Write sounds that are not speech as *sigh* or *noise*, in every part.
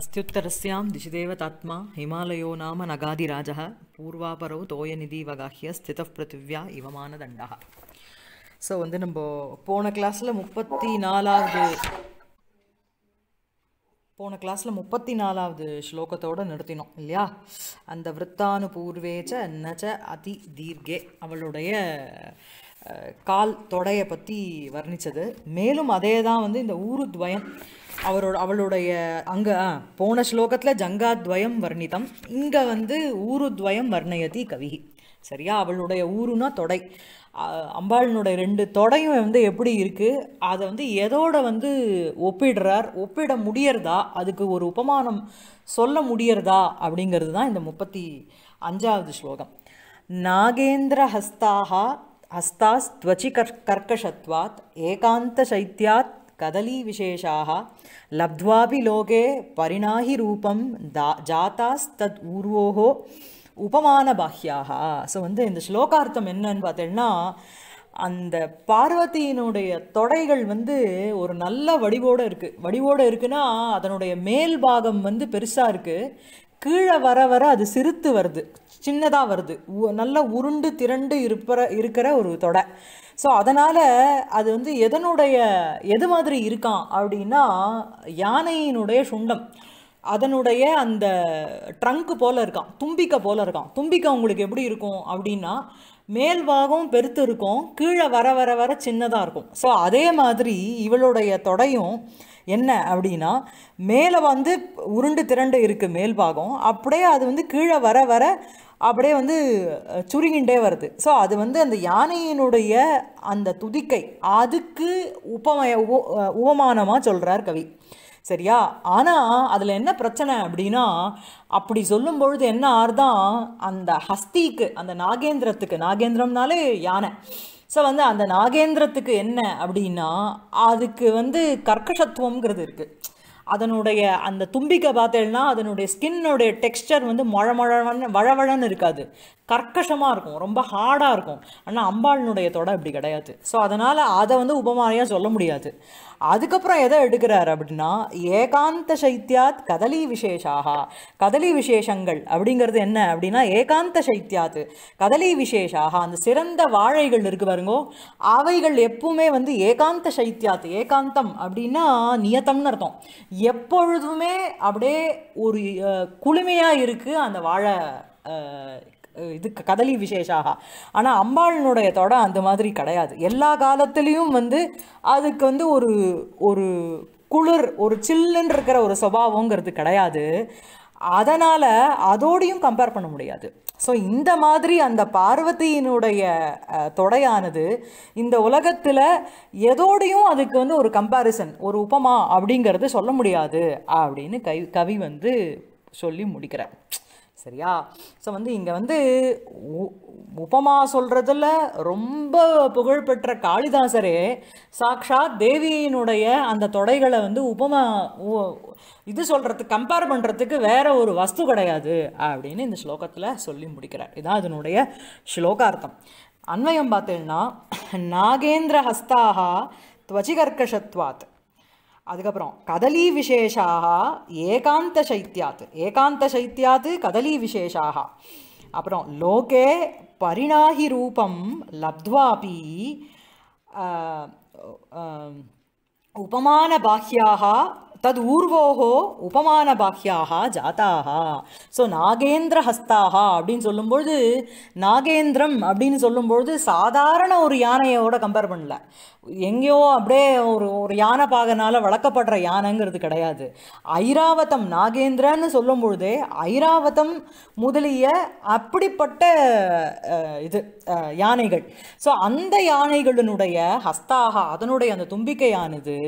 अस्त्युत्तरस्यां ஹிமாலயோ நாம नाम नगादिराजः पूर्वापरौ வகாஹிய ஸ்தித பிருத்திவ்யா இவமான मानदण्डः ஸோ வந்து நம்ம போன கிளாஸில் முப்பத்தி நாலாவது போன கிளாஸில் முப்பத்தி நாலாவது ஸ்லோகத்தோடு நிறுத்தினோம் இல்லையா அந்த பூர்வேச்ச நச்ச அதி தீர்கே அவளுடைய கால் தொடையை பற்றி வர்ணித்தது மேலும் அதே தான் வந்து இந்த ஊருத்வயம் அவரோட அவளுடைய அங்கே போன ஸ்லோகத்தில் ஜங்காத்வயம் வர்ணிதம் இங்கே வந்து ஊருத்வயம் வர்ணயதி கவிகி சரியா அவளுடைய ஊருனா தொடை அம்பாளினுடைய ரெண்டு தொடையும் வந்து எப்படி இருக்குது அதை வந்து எதோட வந்து ஒப்பிடுறார் ஒப்பிட முடியறதா அதுக்கு ஒரு உபமானம் சொல்ல முடியறதா அப்படிங்கிறது தான் இந்த முப்பத்தி அஞ்சாவது ஸ்லோகம் நாகேந்திர ஹஸ்தாகா हस्तास्त्वचिकर्कषत्वात् एकान्तशैत्यात् कदलीविशेषाः लब्ध्वापि लोके परिणाहि रूपं दा जातास्तद् ऊर्वोः உபமானபாகியாக ஸோ வந்து இந்த ஸ்லோகார்த்தம் என்னன்னு பார்த்தீங்கன்னா அந்த பார்வதியினுடைய தொடைகள் வந்து ஒரு நல்ல வடிவோடு இருக்குது வடிவோடு இருக்குன்னா அதனுடைய மேல் பாகம் வந்து பெருசாக இருக்குது கீழே வர வர அது சிரித்து வருது சின்னதாக வருது நல்ல உருண்டு திரண்டு இருப்பற இருக்கிற ஒரு தொடை ஸோ அதனால் அது வந்து எதனுடைய எது மாதிரி இருக்கான் அப்படின்னா யானையினுடைய சுண்டம் அதனுடைய அந்த ட்ரங்க்கு போல் இருக்கான் தும்பிக்கை போல் இருக்கான் தும்பிக்கை உங்களுக்கு எப்படி இருக்கும் அப்படின்னா மேல் பாகம் பெருத்து இருக்கும் கீழே வர வர வர சின்னதாக இருக்கும் ஸோ அதே மாதிரி இவளுடைய தொடையும் என்ன அப்படின்னா மேலே வந்து உருண்டு திரண்டு இருக்குது மேல் பாகம் அப்படியே அது வந்து கீழே வர வர அப்படியே வந்து சுருங்கிண்டே வருது ஸோ அது வந்து அந்த யானையினுடைய அந்த துதிக்கை அதுக்கு உபமய உப உபமானமாக சொல்கிறார் கவி சரியா ஆனால் அதில் என்ன பிரச்சனை அப்படின்னா அப்படி சொல்லும் பொழுது என்ன ஆறுதான் அந்த ஹஸ்திக்கு அந்த நாகேந்திரத்துக்கு நாகேந்திரம்னாலே யானை ஸோ வந்து அந்த நாகேந்திரத்துக்கு என்ன அப்படின்னா அதுக்கு வந்து கர்க்கசத்துவங்கிறது இருக்குது அதனுடைய அந்த தும்பிக்கை பார்த்தேன்னா அதனுடைய ஸ்கின்னுடைய டெக்ஸ்டர் வந்து மழ வழவழன்னு இருக்காது கர்க்கஷமாக இருக்கும் ரொம்ப ஹார்டாக இருக்கும் ஆனால் அம்பாளினுடைய தொடை அப்படி கிடையாது ஸோ அதனால் அதை வந்து உபமாரியாக சொல்ல முடியாது அதுக்கப்புறம் எதை எடுக்கிறார் அப்படின்னா ஏகாந்த சைத்தியாத் கதலி விசேஷாகா கதலி விசேஷங்கள் அப்படிங்கிறது என்ன அப்படின்னா ஏகாந்த சைத்தியாத் கதலி விசேஷாகா அந்த சிறந்த வாழைகள் இருக்கு பாருங்கோ அவைகள் எப்பவுமே வந்து ஏகாந்த சைத்தியாத் ஏகாந்தம் அப்படின்னா நியத்தம்னு அர்த்தம் எப்பொழுதுமே அப்படியே ஒரு குளுமையாக இருக்குது அந்த வாழை இது கதலி விசேஷாக ஆனால் அம்பாளினுடைய தொடம் அந்த மாதிரி கிடையாது எல்லா காலத்துலேயும் வந்து அதுக்கு வந்து ஒரு ஒரு குளிர் ஒரு சில்லுன்னு இருக்கிற ஒரு சுபாவங்கிறது கிடையாது அதனால் அதோடையும் கம்பேர் பண்ண முடியாது ஸோ இந்த மாதிரி அந்த பார்வதியினுடைய தொடையானது இந்த உலகத்தில் எதோடையும் அதுக்கு வந்து ஒரு கம்பேரிசன் ஒரு உபமா அப்படிங்கிறது சொல்ல முடியாது அப்படின்னு கவி கவி வந்து சொல்லி முடிக்கிறார் சரியா ஸோ வந்து இங்கே வந்து உபமா சொல்கிறதுல ரொம்ப புகழ்பெற்ற காளிதாசரே சாக்ஷாத் தேவியினுடைய அந்த தொடைகளை வந்து உபமா இது சொல்கிறது கம்பேர் பண்ணுறதுக்கு வேற ஒரு வஸ்து கிடையாது அப்படின்னு இந்த ஸ்லோகத்தில் சொல்லி முடிக்கிறார் இதுதான் அதனுடைய ஸ்லோகார்த்தம் அன்வயம் பார்த்தீங்கன்னா நாகேந்திர ஹஸ்தாகா துவச்சிகர்கஷத்வாத் அதுக்கப்புறம் கதலி விசேஷாக ஏகாந்த சைத்தியாத் ஏகாந்த சைத்தியாத் கதலி விசேஷாக அப்புறம் லோகே பரிணாகி ரூபம் லப்துவாபி உபமான பாஹ்யாக தது ஊர்வோகோ உபமான பாக்கியாக ஜாத்தாக ஸோ நாகேந்திர ஹஸ்தாக அப்படின்னு சொல்லும்பொழுது நாகேந்திரம் அப்படின்னு சொல்லும்பொழுது சாதாரண ஒரு யானையோட கம்பேர் பண்ணல எங்கேயோ அப்படியே ஒரு ஒரு யானை பாகனால் வளர்க்கப்படுற யானைங்கிறது கிடையாது ஐராவதம் நாகேந்திரன்னு சொல்லும் பொழுதே ஐராவதம் முதலிய அப்படிப்பட்ட இது யானைகள் ஸோ அந்த யானைகளினுடைய ஹஸ்தாக அதனுடைய அந்த தும்பிக்கையானது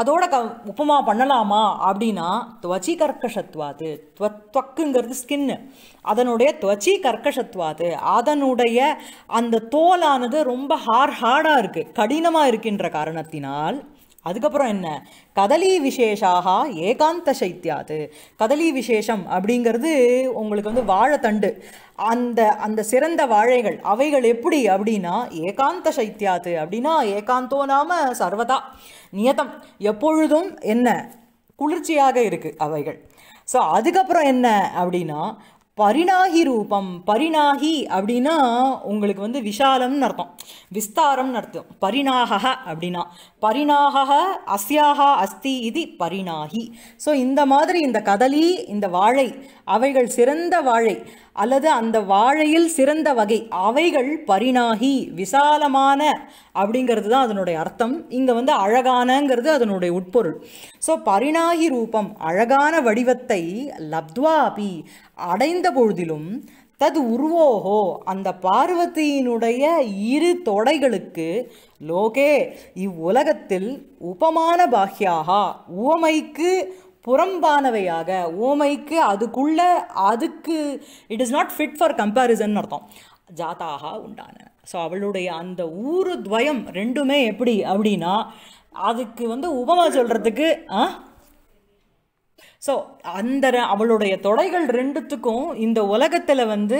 அதோட க உப்புமா பண்ணலாமா அப்படின்னா துவச்சி கர்க்கஷத்வாது துவ துவக்குங்கிறது ஸ்கின்னு அதனுடைய துவச்சி கர்க்கஷத்வாது அதனுடைய அந்த தோலானது ரொம்ப ஹார் ஹார்டாக இருக்குது கடினமாக இருக்கின்ற காரணத்தினால் அதுக்கப்புறம் என்ன கதலி விசேஷாக ஏகாந்த சைத்தியாது கதலி விசேஷம் அப்படிங்கிறது உங்களுக்கு வந்து வாழைத்தண்டு அந்த அந்த சிறந்த வாழைகள் அவைகள் எப்படி அப்படின்னா ஏகாந்த சைத்தியாது அப்படின்னா ஏகாந்தோ நாம சர்வதா நியதம் எப்பொழுதும் என்ன குளிர்ச்சியாக இருக்குது அவைகள் ஸோ அதுக்கப்புறம் என்ன அப்படின்னா பரிணாகி ரூபம் பரிணாகி அப்படின்னா உங்களுக்கு வந்து விஷாலம்னு அர்த்தம் விஸ்தாரம்னு அர்த்தம் பரிணாக அப்படின்னா பரிணாக அஸ்யாக அஸ்தி இது பரிணாகி ஸோ இந்த மாதிரி இந்த கதலி இந்த வாழை அவைகள் சிறந்த வாழை அல்லது அந்த வாழையில் சிறந்த வகை அவைகள் பரிணாகி விசாலமான அப்படிங்கிறது தான் அதனுடைய அர்த்தம் இங்கே வந்து அழகானங்கிறது அதனுடைய உட்பொருள் ஸோ பரிணாகி ரூபம் அழகான வடிவத்தை லப்துவா அப்பி அடைந்த பொழுதிலும் தது உருவோகோ அந்த பார்வதியினுடைய இரு தொடைகளுக்கு லோகே இவ்வுலகத்தில் உபமான பாக்யாகா உவமைக்கு புறம்பானவையாக ஓமைக்கு அதுக்குள்ள அதுக்கு it is not fit for comparison அர்த்தம் ஜாதாக உண்டான ஸோ அவளுடைய அந்த ஊரு துவயம் ரெண்டுமே எப்படி அப்படின்னா அதுக்கு வந்து உபமா சொல்கிறதுக்கு ஆ ஸோ அந்த அவளுடைய தொடைகள் ரெண்டுத்துக்கும் இந்த உலகத்தில் வந்து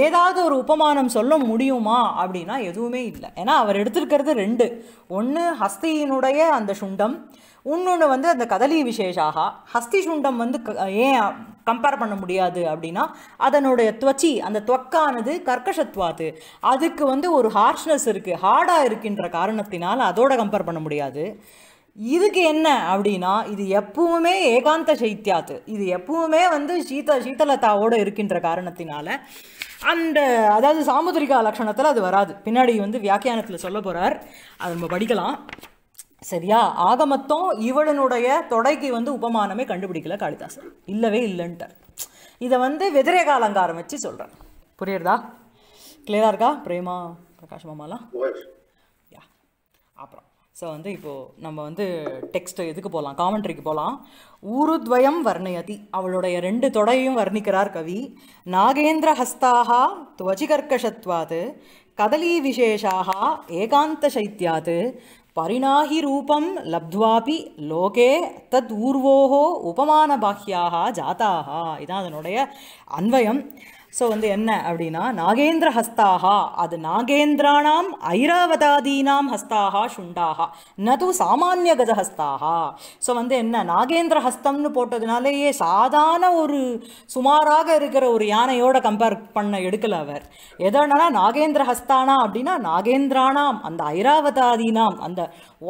ஏதாவது ஒரு உபமானம் சொல்ல முடியுமா அப்படின்னா எதுவுமே இல்லை ஏன்னா அவர் எடுத்திருக்கிறது ரெண்டு ஒன்று ஹஸ்தியினுடைய அந்த சுண்டம் இன்னொன்று வந்து அந்த கதலி விசேஷாக ஹஸ்தி சுண்டம் வந்து ஏன் கம்பேர் பண்ண முடியாது அப்படின்னா அதனுடைய துவச்சி அந்த துவக்கானது கர்க்கஷத்வாத்து அதுக்கு வந்து ஒரு ஹார்ஷ்னஸ் இருக்குது ஹார்டாக இருக்கின்ற காரணத்தினால் அதோட கம்பேர் பண்ண முடியாது இதுக்கு என்ன அப்படின்னா இது எப்பவுமே ஏகாந்த சைத்தியாத்து இது எப்பவுமே வந்து சீத சீதலதாவோடு இருக்கின்ற காரணத்தினால அந்த அதாவது சாமுதிரிகா லட்சணத்தில் அது வராது பின்னாடி வந்து வியாக்கியானத்தில் சொல்ல போகிறார் அதை நம்ம படிக்கலாம் சரியா ஆக மொத்தம் இவளனுடைய தொடைக்கு வந்து உபமானமே கண்டுபிடிக்கல காளிதாசன் இல்லவே இல்லைன்ட்டு இதை வந்து வெதிரேக அலங்காரம் வச்சு சொல்கிறேன் புரியுறதா கிளியராக இருக்கா பிரேமா பிரகாஷ் மாமாலாம் ஸோ வந்து இப்போது நம்ம வந்து டெக்ஸ்ட்டு எதுக்கு போகலாம் காமெண்ட்ரிக்கு போகலாம் ஊருத்வயம் வர்ணயதி அவளுடைய ரெண்டு தொடையும் வர்ணிக்கிறார் கவி நாகேந்திர ஹஸ்தாகா துவஜிகர்கஷத்வாது கதலி விசேஷாக ஏகாந்த சைத்தியாது பரிணாகி ரூபம் லப்துவாபி லோகே தத் ஊர்வோகோ உபமான பாக்கியாக ஜாத்தாக இதான் அதனுடைய அன்வயம் ஸோ வந்து என்ன அப்படின்னா நாகேந்திர ஹஸ்தாகா அது நாகேந்திராணாம் ஐராவதாதீனாம் ஹஸ்தாகா சுண்டாகா நது சாமானிய கஜ ஹஸ்தாகா ஸோ வந்து என்ன நாகேந்திர ஹஸ்தம்னு போட்டதுனாலேயே சாதாரண ஒரு சுமாராக இருக்கிற ஒரு யானையோட கம்பேர் பண்ண எடுக்கல அவர் எதனா நாகேந்திர ஹஸ்தானா அப்படின்னா நாகேந்திரானாம் அந்த ஐராவதாதீனாம் அந்த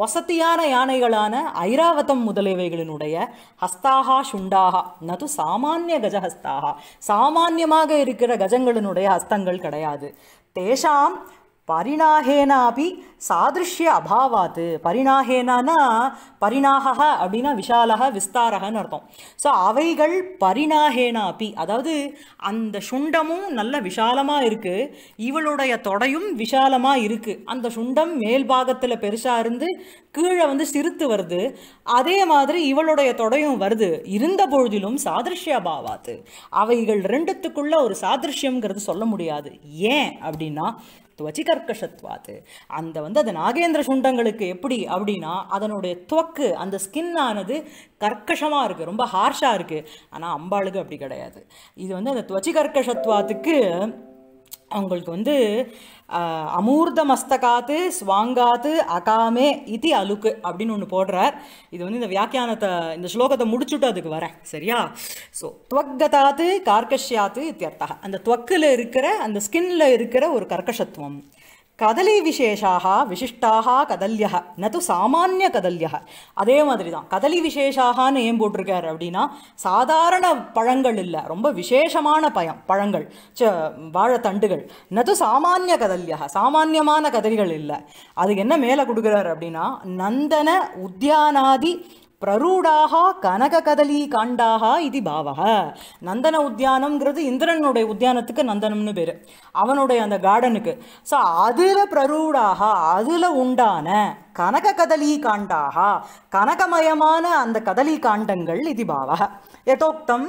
வசதியான யானைகளான ஐராவதம் முதலியவைகளினுடைய ஹஸ்தாகா சுண்டாகா நது சாமானிய கஜஹஸ்தாகா சாமானியமாக இருக்கிற இருக்கிற கஜங்களினுடைய அஸ்தங்கள் கிடையாது தேஷாம் பரிணாகேனாபி சாதிருஷ்ய அபாவாத்து பரிணாகேனானா பரிணாக அப்படின்னா விஷாலக விஸ்தாரகன்னு அர்த்தம் ஸோ அவைகள் பரிணாகேனாபி அதாவது அந்த சுண்டமும் நல்ல விஷாலமாக இருக்குது இவளுடைய தொடையும் விஷாலமாக இருக்குது அந்த சுண்டம் மேல் பாகத்தில் பெருசாக இருந்து கீழே வந்து சிரித்து வருது அதே மாதிரி இவளுடைய தொடையும் வருது இருந்த பொழுதிலும் சாதிருஷ்ய அபாவாத்து அவைகள் ரெண்டுத்துக்குள்ள ஒரு சாதிருஷ்யம்ங்கிறது சொல்ல முடியாது ஏன் அப்படின்னா துவச்சி கர்க்கஷத்வாத்து அந்த வந்து அது நாகேந்திர சுண்டங்களுக்கு எப்படி அப்படின்னா அதனுடைய துவக்கு அந்த ஸ்கின் ஆனது கர்க்கஷமாக இருக்குது ரொம்ப ஹார்ஷாக இருக்குது ஆனால் அம்பாளுக்கு அப்படி கிடையாது இது வந்து அந்த துவச்சி கர்க்கஷத்வாத்துக்கு அவங்களுக்கு வந்து அமூர்த மஸ்தகாத்து ஸ்வாங்காத்து அகாமே இதி அலுக்கு அப்படின்னு ஒன்று போடுறார் இது வந்து இந்த வியாக்கியானத்தை இந்த ஸ்லோகத்தை முடிச்சுட்டு அதுக்கு வரேன் சரியா ஸோ துவக்கதாத்து கார்கஷ்யாத்து இத்தியர்த்தா அந்த துவக்கில் இருக்கிற அந்த ஸ்கின்ல இருக்கிற ஒரு கர்க்கஷத்துவம் விசேஷாக விசிஷ்டாக கதல்யா ந சாமானிய கதல்யா அதே மாதிரி தான் கதலி விசேஷாகனு ஏன் போட்டிருக்காரு அப்படின்னா சாதாரண பழங்கள் இல்லை ரொம்ப விசேஷமான பயம் பழங்கள் ச வாழைத்தண்டுகள் நது சாமானிய கதல்யா சாமானியமான கதலிகள் இல்லை அது என்ன மேலே கொடுக்குறாரு அப்படின்னா நந்தன உத்தியானாதி பிரரூடாக கதலி காண்டாக இது பாவக நந்தன உத்தியானம்ங்கிறது இந்திரனுடைய உத்தியானத்துக்கு நந்தனம்னு பேர் அவனுடைய அந்த கார்டனுக்கு ஸோ அதில் பிரரூடாக அதில் உண்டான கதலி காண்டாக கனகமயமான அந்த கதலி காண்டங்கள் இது பாவக யதோக்தம்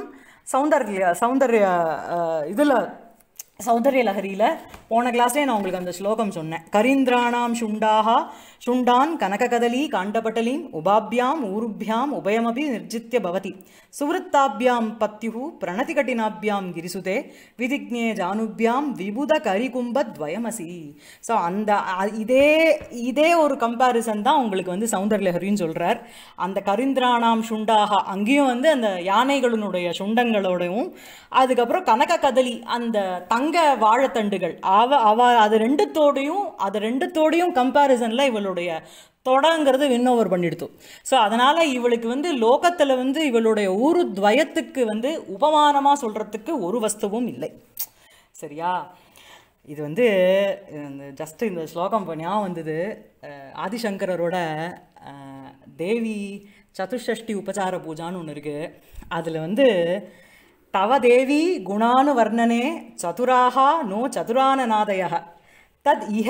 சௌந்தர்ய சௌந்தர்ய இதில் சௌந்தர்ய லகரியில் போன கிளாஸ்லேயே நான் உங்களுக்கு அந்த ஸ்லோகம் சொன்னேன் கரீந்திராணாம் சுண்டாக சுண்டான் கனககதலி காண்டபட்டலிம் உபாபியாம் ஊருபியாம் உபயமபி நிர்ஜித்திய பவதி சுவருத்தாபியாம் பத்யு கட்டினாபியாம் கிரிசுதே விதிக்னே ஜானுபியாம் விபுத கரிகும்பத்வயமசி ஸோ அந்த இதே இதே ஒரு கம்பாரிசன் தான் உங்களுக்கு வந்து சௌந்தர்லஹரின்னு சொல்கிறார் அந்த கரிந்திராணாம் சுண்டாக அங்கேயும் வந்து அந்த யானைகளினுடைய சுண்டங்களோடையும் அதுக்கப்புறம் கனக கதலி அந்த தங்க வாழத்தண்டுகள் அவ அவ அது ரெண்டுத்தோடையும் அது ரெண்டுத்தோடையும் கம்பாரிசனில் இவள் இவளுடைய தொடங்கிறது வின்னோவர் பண்ணிடுத்து ஸோ அதனால் இவளுக்கு வந்து லோகத்தில் வந்து இவளுடைய ஊரு துவயத்துக்கு வந்து உபமானமாக சொல்கிறதுக்கு ஒரு வஸ்துவும் இல்லை சரியா இது வந்து ஜஸ்ட் இந்த ஸ்லோகம் பண்ணியாக வந்தது ஆதிசங்கரோட தேவி சதுஷ்டி உபசார பூஜான்னு ஒன்று இருக்குது அதில் வந்து தவ தேவி குணானு வர்ணனே சதுராகா நோ சதுரானநாதயா தத் இஹ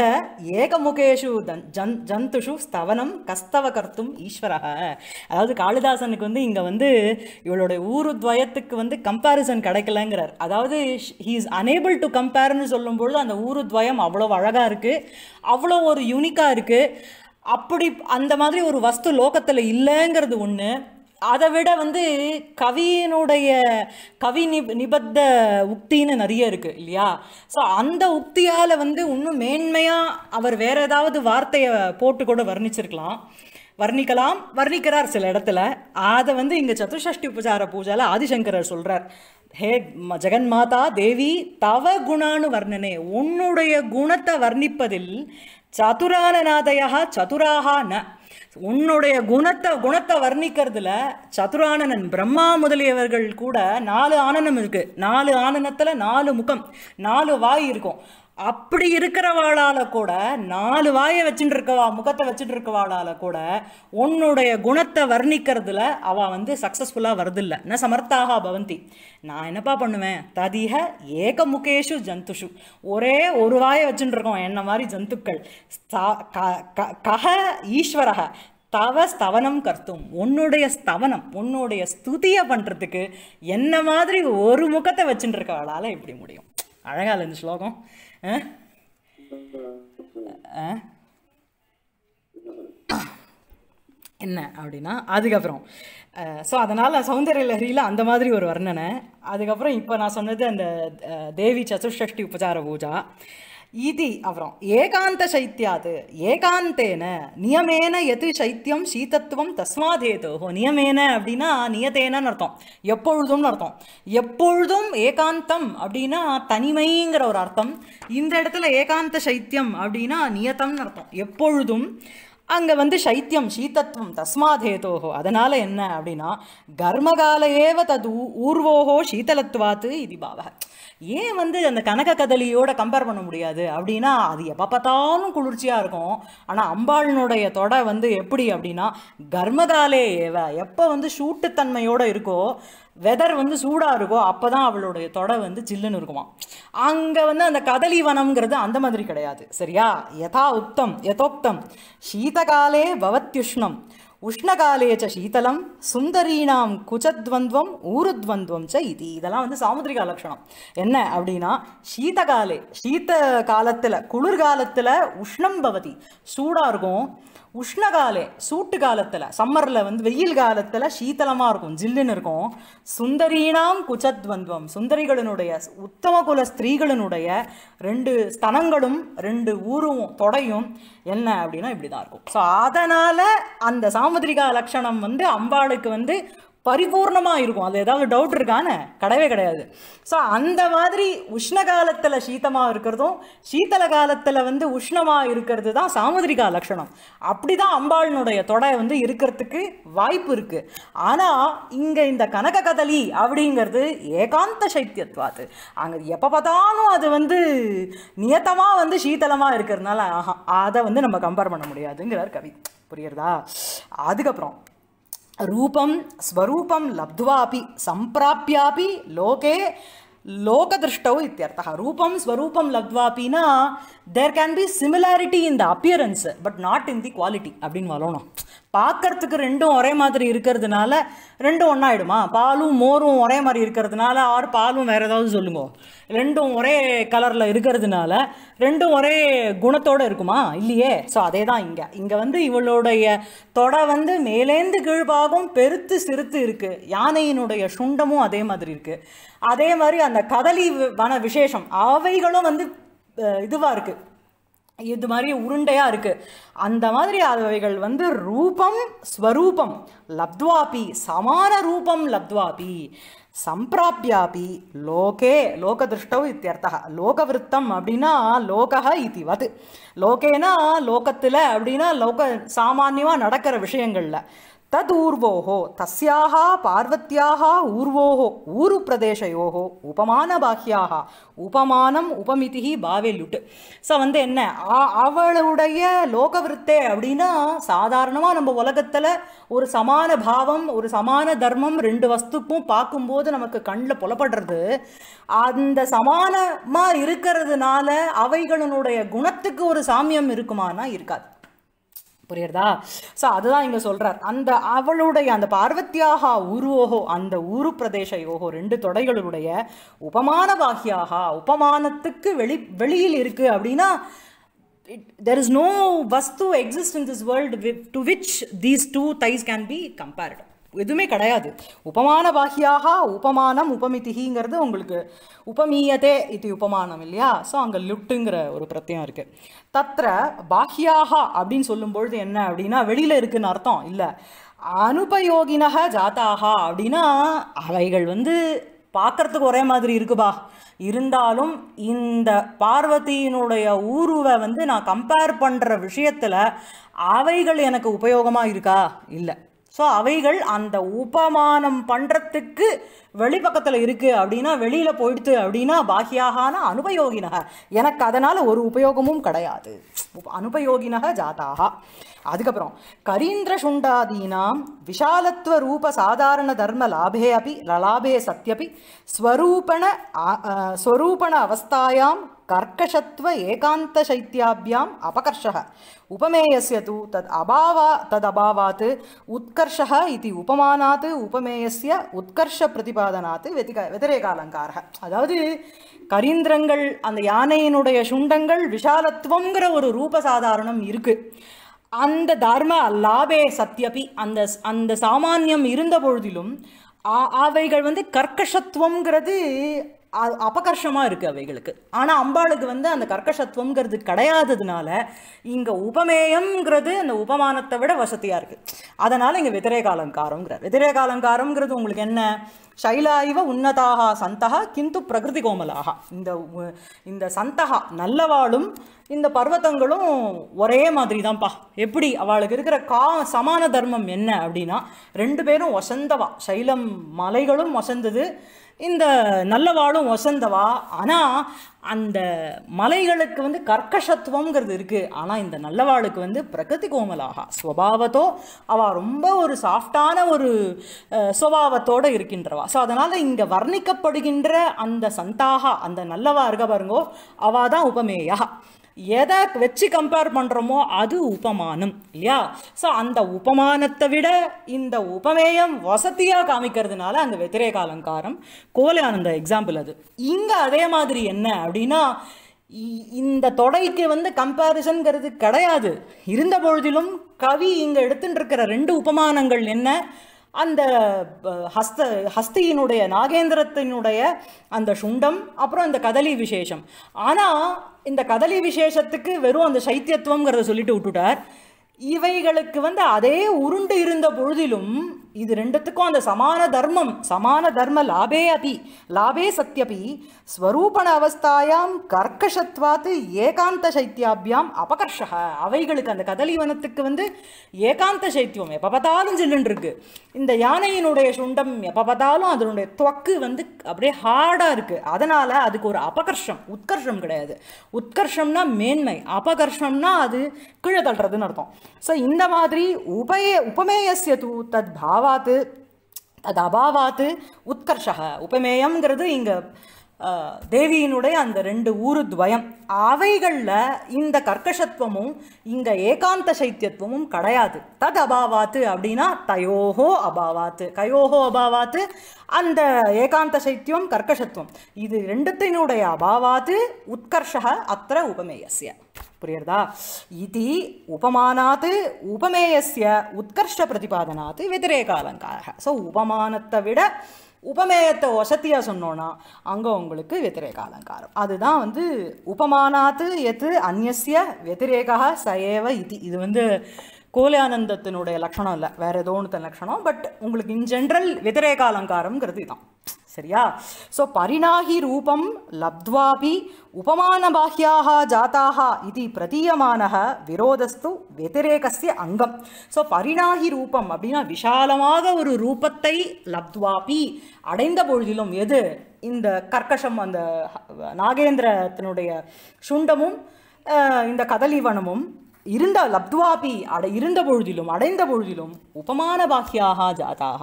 ஏகமுகேஷு ஜன் ஜந்துஷு ஸ்தவனம் கஸ்தவ கர்த்தும் ஈஸ்வரக அதாவது காளிதாசனுக்கு வந்து இங்கே வந்து இவளுடைய ஊரு துவயத்துக்கு வந்து கம்பேரிசன் கிடைக்கலங்கிறார் அதாவது ஹீ இஸ் அனேபிள் டு கம்பேர்னு சொல்லும்பொழுது அந்த ஊரு துவயம் அவ்வளோ அழகாக இருக்குது அவ்வளோ ஒரு யூனிக்காக இருக்குது அப்படி அந்த மாதிரி ஒரு வஸ்து லோகத்தில் இல்லைங்கிறது ஒன்று அதை விட வந்து கவியினுடைய கவி நி நிபத்த உக்தின்னு நிறைய இருக்குது இல்லையா ஸோ அந்த உக்தியால் வந்து இன்னும் மேன்மையாக அவர் வேறு ஏதாவது வார்த்தையை போட்டு கூட வர்ணிச்சிருக்கலாம் வர்ணிக்கலாம் வர்ணிக்கிறார் சில இடத்துல அதை வந்து இங்கே சதுர்ஷஷ்டி உபசார பூஜால ஆதிசங்கரர் சொல்கிறார் ஹே ஜெகன் மாதா தேவி தவ குணானு வர்ணனே உன்னுடைய குணத்தை வர்ணிப்பதில் சதுரானநாதையா சதுராக ந உன்னுடைய குணத்தை குணத்தை வர்ணிக்கிறதுல சதுரானனன் பிரம்மா முதலியவர்கள் கூட நாலு ஆனனம் இருக்குது நாலு ஆனனத்தில் நாலு முகம் நாலு வாய் இருக்கும் அப்படி இருக்கிறவாளால் கூட நாலு வாயை வச்சுட்டு இருக்கவா முகத்தை வச்சுட்டு இருக்கவாளால் கூட உன்னுடைய குணத்தை வர்ணிக்கிறதுல அவள் வந்து சக்ஸஸ்ஃபுல்லாக வருதில்ல என்ன சமர்த்தாக பவந்தி நான் என்னப்பா பண்ணுவேன் ததிக முகேஷு ஜந்துஷு ஒரே ஒரு வாயை வச்சுட்டு இருக்கோம் என்ன மாதிரி ஜந்துக்கள் கஹ ஈஸ்வரக தவ ஸ்தவனம் கர்த்தும் உன்னுடைய ஸ்தவனம் உன்னுடைய ஸ்துதியை பண்ணுறதுக்கு என்ன மாதிரி ஒரு முகத்தை வச்சுட்டு இருக்கவளால் இப்படி முடியும் அழகாக இந்த ஸ்லோகம் என்ன அப்படின்னா அதுக்கப்புறம் ஸோ அதனால் சௌந்தரிய லஹரியில் அந்த மாதிரி ஒரு வர்ணனை அதுக்கப்புறம் இப்போ நான் சொன்னது அந்த தேவி சதுஷ்டி உபச்சார பூஜா இது அப்புறம் ஏகாந்த சைத்தியாது ஏகாந்தேன நியமேன எது சைத்தியம் சீதத்துவம் தஸ்மாதேதோஹோ நியமேன அப்படின்னா நியத்தேனன்னு அர்த்தம் எப்பொழுதும்னு அர்த்தம் எப்பொழுதும் ஏகாந்தம் அப்படின்னா தனிமைங்கிற ஒரு அர்த்தம் இந்த இடத்துல ஏகாந்த சைத்தியம் அப்படின்னா நியத்தம்னு அர்த்தம் எப்பொழுதும் அங்கே வந்து சைத்தியம் சீத்தத்துவம் தஸ்மாதேதோகோ அதனால் என்ன அப்படின்னா கர்மகால ஏவ தது ஊர்வோகோ சீதலத்வாத்து இது பாவக ஏன் வந்து அந்த கனக கதலியோட கம்பேர் பண்ண முடியாது அப்படின்னா அது எப்போ பார்த்தாலும் குளிர்ச்சியாக இருக்கும் ஆனால் அம்பாளினுடைய தொடை வந்து எப்படி அப்படின்னா கர்மதாலே ஏவ எப்போ வந்து சூட்டுத்தன்மையோடு இருக்கோ வெதர் வந்து சூடாக இருக்கோ அப்போ தான் அவளுடைய தொடை வந்து சில்லுன்னு இருக்குமா அங்கே வந்து அந்த கதலி வனம்ங்கிறது அந்த மாதிரி கிடையாது சரியா யதா உத்தம் யதோக்தம் சீதகாலே பவத்யுஷ்ணம் உஷ்ணகாலே சீதலம் சுந்தரீனாம் குஜத்வந்த்வம் ஊருத்வந்தம் ச இது இதெல்லாம் வந்து சாமுதிரிகா லட்சணம் என்ன அப்படின்னா சீதகாலே சீத காலத்தில் குளிர்காலத்தில் உஷ்ணம் பவதி சூடாக இருக்கும் உஷ்ணகாலே சூட்டு காலத்தில் சம்மரில் வந்து வெயில் காலத்தில் சீத்தலமாக இருக்கும் ஜில்லுன்னு இருக்கும் சுந்தரீனாம் குச்சத்வந்தம் சுந்தரிகளினுடைய உத்தம குல ஸ்திரீகளினுடைய ரெண்டு ஸ்தனங்களும் ரெண்டு ஊரும் தொடையும் என்ன அப்படின்னா இப்படி தான் இருக்கும் ஸோ அதனால் அந்த சாமுதிரிகா லக்ஷணம் வந்து அம்பாளுக்கு வந்து பரிபூர்ணமாக இருக்கும் அது ஏதாவது டவுட் இருக்கான்னு கிடையவே கிடையாது ஸோ அந்த மாதிரி உஷ்ண காலத்தில் சீத்தமாக இருக்கிறதும் சீத்தல காலத்தில் வந்து உஷ்ணமாக இருக்கிறது தான் சாமுதிரிகா லட்சணம் அப்படி தான் அம்பாளினுடைய தொடை வந்து இருக்கிறதுக்கு வாய்ப்பு இருக்குது ஆனால் இங்கே இந்த கனக கதலி அப்படிங்கிறது ஏகாந்த சைத்தியத்வாது அங்கே எப்போ பார்த்தாலும் அது வந்து நியத்தமாக வந்து சீத்தலமாக இருக்கிறதுனால அதை வந்து நம்ம கம்பேர் பண்ண முடியாதுங்கிறார் கவி புரியுறதா அதுக்கப்புறம் ரூபம் ஸ்வரூபம் லப்துவாபி சம்பிராப்பியாபி லோகே லோகதிருஷ்டோ இத்தியர்த்தா ரூபம் ஸ்வரூபம் லப்வாப்பின்னா there can be similarity in the appearance but not in the quality அப்படின்னு வளரணும் பார்க்கறதுக்கு ரெண்டும் ஒரே மாதிரி இருக்கிறதுனால ரெண்டும் ஒன்றாயிடுமா பாலும் மோரும் ஒரே மாதிரி இருக்கிறதுனால ஆர் பாலும் வேறு ஏதாவது சொல்லுங்க ரெண்டும் ஒரே கலரில் இருக்கிறதுனால ரெண்டும் ஒரே குணத்தோடு இருக்குமா இல்லையே ஸோ அதே தான் இங்கே இங்கே வந்து இவளுடைய தொடை வந்து மேலேந்து கீழ்பாகம் பெருத்து சிறுத்து இருக்குது யானையினுடைய சுண்டமும் அதே மாதிரி இருக்குது அதே மாதிரி அந்த கதலி வன விசேஷம் அவைகளும் வந்து இதுவாக இருக்குது இது மாதிரி உருண்டையாக இருக்குது அந்த மாதிரி அவைகள் வந்து ரூபம் ஸ்வரூபம் லப்துவாபி சமான ரூபம் லப்துவாபி சம்பிராபியாபி லோகே லோகதிருஷ்டௌ லோக லோகவிருத்தம் அப்படின்னா லோகா இதிவத் லோகேனா லோகத்தில் அப்படின்னா லோக சாமானியமாக நடக்கிற விஷயங்களில் ததூர்வோகோ தஸ்யாக பார்வத்தியாக ஊர்வோகோ ஊரு பிரதேசயோகோ உபமான பாக்கியாக உபமானம் உபமிதி பாவே லுட்டு ஸோ வந்து என்ன அவளுடைய லோகவிருத்தே அப்படின்னா சாதாரணமாக நம்ம உலகத்தில் ஒரு சமான பாவம் ஒரு சமான தர்மம் ரெண்டு வஸ்துக்கும் பார்க்கும்போது நமக்கு கண்ணில் புலப்படுறது அந்த சமானமாக இருக்கிறதுனால அவைகளினுடைய குணத்துக்கு ஒரு சாமியம் இருக்குமானா இருக்காது புரியுறதா ஸோ அதுதான் இங்கே சொல்கிறார் அந்த அவளுடைய அந்த பார்வத்தியாகா உருவோகோ அந்த ஊரு பிரதேச யோகோ ரெண்டு தொடைகளுடைய உபமான பாகியாகா உபமானத்துக்கு வெளி வெளியில் இருக்குது அப்படின்னா இட் தெர் இஸ் நோ வஸ்து exist in this world to which these two things can be compared எதுவுமே கிடையாது உபமான பாகியாக உபமானம் உபமிதிகிங்கிறது உங்களுக்கு உபமீயதே இது உபமானம் இல்லையா ஸோ அங்கே லுட்டுங்கிற ஒரு பிரத்தியம் இருக்குது தத்திர பாகியாக அப்படின்னு சொல்லும்பொழுது என்ன அப்படின்னா வெளியில் இருக்குன்னு அர்த்தம் இல்லை அனுபயோகினக ஜாத்தாகா அப்படின்னா அவைகள் வந்து பார்க்கறதுக்கு ஒரே மாதிரி இருக்குபா இருந்தாலும் இந்த பார்வதியினுடைய ஊருவை வந்து நான் கம்பேர் பண்ணுற விஷயத்தில் அவைகள் எனக்கு உபயோகமாக இருக்கா இல்லை ஸோ அவைகள் அந்த உபமானம் பண்ணுறதுக்கு வெளிப்பக்கத்தில் இருக்குது அப்படின்னா வெளியில் போயிடுத்து அப்படின்னா பாக்கியாகான அனுபயோகினக எனக்கு அதனால் ஒரு உபயோகமும் கிடையாது அனுபயோகினக ஜாதாக அதுக்கப்புறம் கரீந்திர சுண்டாதீனாம் விஷாலத்துவ ரூப சாதாரண தர்ம லாபே அப்படி லலாபே சத்தியப்பி ஸ்வரூபண ஸ்வரூபண அவஸ்தாயாம் கர்க்கசத்துவ ஏகாந்த சைத்தியாபியாம் அபகர்ஷக உபமேயசிய தூ தத் அபாவா ததபாவாத் உத்கர்ஷக இது உபமானாத் உபமேயசிய உத்கர்ஷ பிரதிபாதனாத் வெதிக வெதிரேகாலங்காரக அதாவது கரீந்திரங்கள் அந்த யானையினுடைய சுண்டங்கள் விஷாலத்துவங்கிற ஒரு ரூப சாதாரணம் இருக்குது அந்த தர்ம அல்லாவே சத்தியபி அந்த அந்த சாமானியம் இருந்த பொழுதிலும் அவைகள் வந்து கர்க்கஷத்துவங்கிறது அபகர்ஷமாக இருக்குது அவைகளுக்கு ஆனால் அம்பாளுக்கு வந்து அந்த கர்க்கசத்துவங்கிறது கிடையாததுனால இங்கே உபமேயம்ங்கிறது அந்த உபமானத்தை விட வசதியாக இருக்குது அதனால் இங்கே வெதிரேக அலங்காரங்கிறது உங்களுக்கு என்ன சைலாய்வ உன்னதாக சந்தகா கிந்து பிரகிருதி கோமலாக இந்த இந்த சந்தகா நல்லவாளும் இந்த பர்வத்தங்களும் ஒரே மாதிரி தான்ப்பா எப்படி அவளுக்கு இருக்கிற கா சமான தர்மம் என்ன அப்படின்னா ரெண்டு பேரும் வசந்தவா சைலம் மலைகளும் வசந்தது இந்த நல்லவாளும் ஒசந்தவா ஆனால் அந்த மலைகளுக்கு வந்து கர்க்கசத்துவங்கிறது இருக்குது ஆனால் இந்த நல்லவாளுக்கு வந்து பிரகதி கோமலாகா ஸ்வபாவத்தோ அவள் ரொம்ப ஒரு சாஃப்டான ஒரு சுவாவத்தோடு இருக்கின்றவா ஸோ அதனால் இங்கே வர்ணிக்கப்படுகின்ற அந்த சந்தாகா அந்த நல்லவா இருக்க பாருங்கோ அவா தான் உபமேயா எதை வச்சு கம்பேர் பண்ணுறோமோ அது உபமானம் இல்லையா ஸோ அந்த உபமானத்தை விட இந்த உபமேயம் வசதியாக காமிக்கிறதுனால அந்த வெத்திரேக அலங்காரம் கோலையானந்த எக்ஸாம்பிள் அது இங்கே அதே மாதிரி என்ன அப்படின்னா இந்த தொடைக்கு வந்து கம்பேரிசன்கிறது கிடையாது இருந்த பொழுதிலும் கவி இங்கே எடுத்துட்டு இருக்கிற ரெண்டு உபமானங்கள் என்ன அந்த ஹஸ்த ஹஸ்தியினுடைய நாகேந்திரத்தினுடைய அந்த சுண்டம் அப்புறம் இந்த கதலி விசேஷம் ஆனால் இந்த கதலி விசேஷத்துக்கு வெறும் அந்த சைத்தியத்துவங்கிறத சொல்லிட்டு விட்டுட்டார் இவைகளுக்கு வந்து அதே உருண்டு இருந்த பொழுதிலும் இது ரெண்டுத்துக்கும் அந்த சமான தர்மம் சமான தர்ம லாபே அபி லாபே சத்தியபி ஸ்வரூபண அவஸ்தாயாம் கர்க்கஷத்வாத்து ஏகாந்த சைத்தியாபியாம் அபகர்ஷக அவைகளுக்கு அந்த கதலிவனத்துக்கு வந்து ஏகாந்த சைத்தியம் எப்போ பார்த்தாலும் சில்லுன்னு இந்த யானையினுடைய சுண்டம் எப்போ பார்த்தாலும் அதனுடைய துவக்கு வந்து அப்படியே ஹார்டாக இருக்குது அதனால் அதுக்கு ஒரு அபகர்ஷம் உத்கர்ஷம் கிடையாது உத்கர்ஷம்னா மேன்மை அபகர்ஷம்னா அது கீழே தள்ளுறதுன்னு அர்த்தம் ஸோ இந்த மாதிரி உபய உபமேயசிய தூ தத் பாவ அபாவாத்து அது அபாவாத்து உத்கர்ஷக உபமேயம்ங்கிறது இங்கே தேவியினுடைய அந்த ரெண்டு ஊரு துவயம் அவைகளில் இந்த கர்க்கசத்துவமும் இங்கே ஏகாந்த சைத்தியத்துவமும் கிடையாது தத் அபாவாத்து அப்படின்னா தயோகோ அபாவாத்து கயோகோ அபாவாத்து அந்த ஏகாந்த சைத்தியம் கர்க்கசத்துவம் இது ரெண்டுத்தினுடைய அபாவாத்து உத்கர்ஷக அத்த உபமேயசிய புரியுறதா இது உபமானாத்து உபமேயசிய உத்கர்ஷ பிரதிபாதனாத்து வெதிரேக அலங்காரக ஸோ உபமானத்தை விட உபமேயத்தை வசத்தியாக சொன்னோன்னா அங்கே உங்களுக்கு வெத்திரேக அலங்காரம் அதுதான் வந்து உபமானாத்து எது அந்நிய வெத்திரேகா சயேவ இது இது வந்து கோலியானந்தத்தினுடைய லட்சணம் இல்லை வேறு ஏதோ ஒன்று லட்சணம் பட் உங்களுக்கு இன் ஜென்ரல் வெதிரேக அலங்காரங்கிறது இதுதான் சரியா ஸோ பரிணாகி ரூபம் லப்துவாபி உபமானபாஹ்யாக ஜாத்தாக இது பிரதீயமான விரோதஸ்து வெதிரேகசிய அங்கம் ஸோ பரிணாகி ரூபம் அப்படின்னா விஷாலமாக ஒரு ரூபத்தை லப்துவாபி அடைந்த பொழுதிலும் எது இந்த கர்க்கஷம் அந்த நாகேந்திரத்தினுடைய சுண்டமும் இந்த கதலிவனமும் இருந்த லப்துவாபி அடை இருந்த பொழுதிலும் அடைந்த பொழுதிலும் உபமான பாக்கியாக ஜாதாக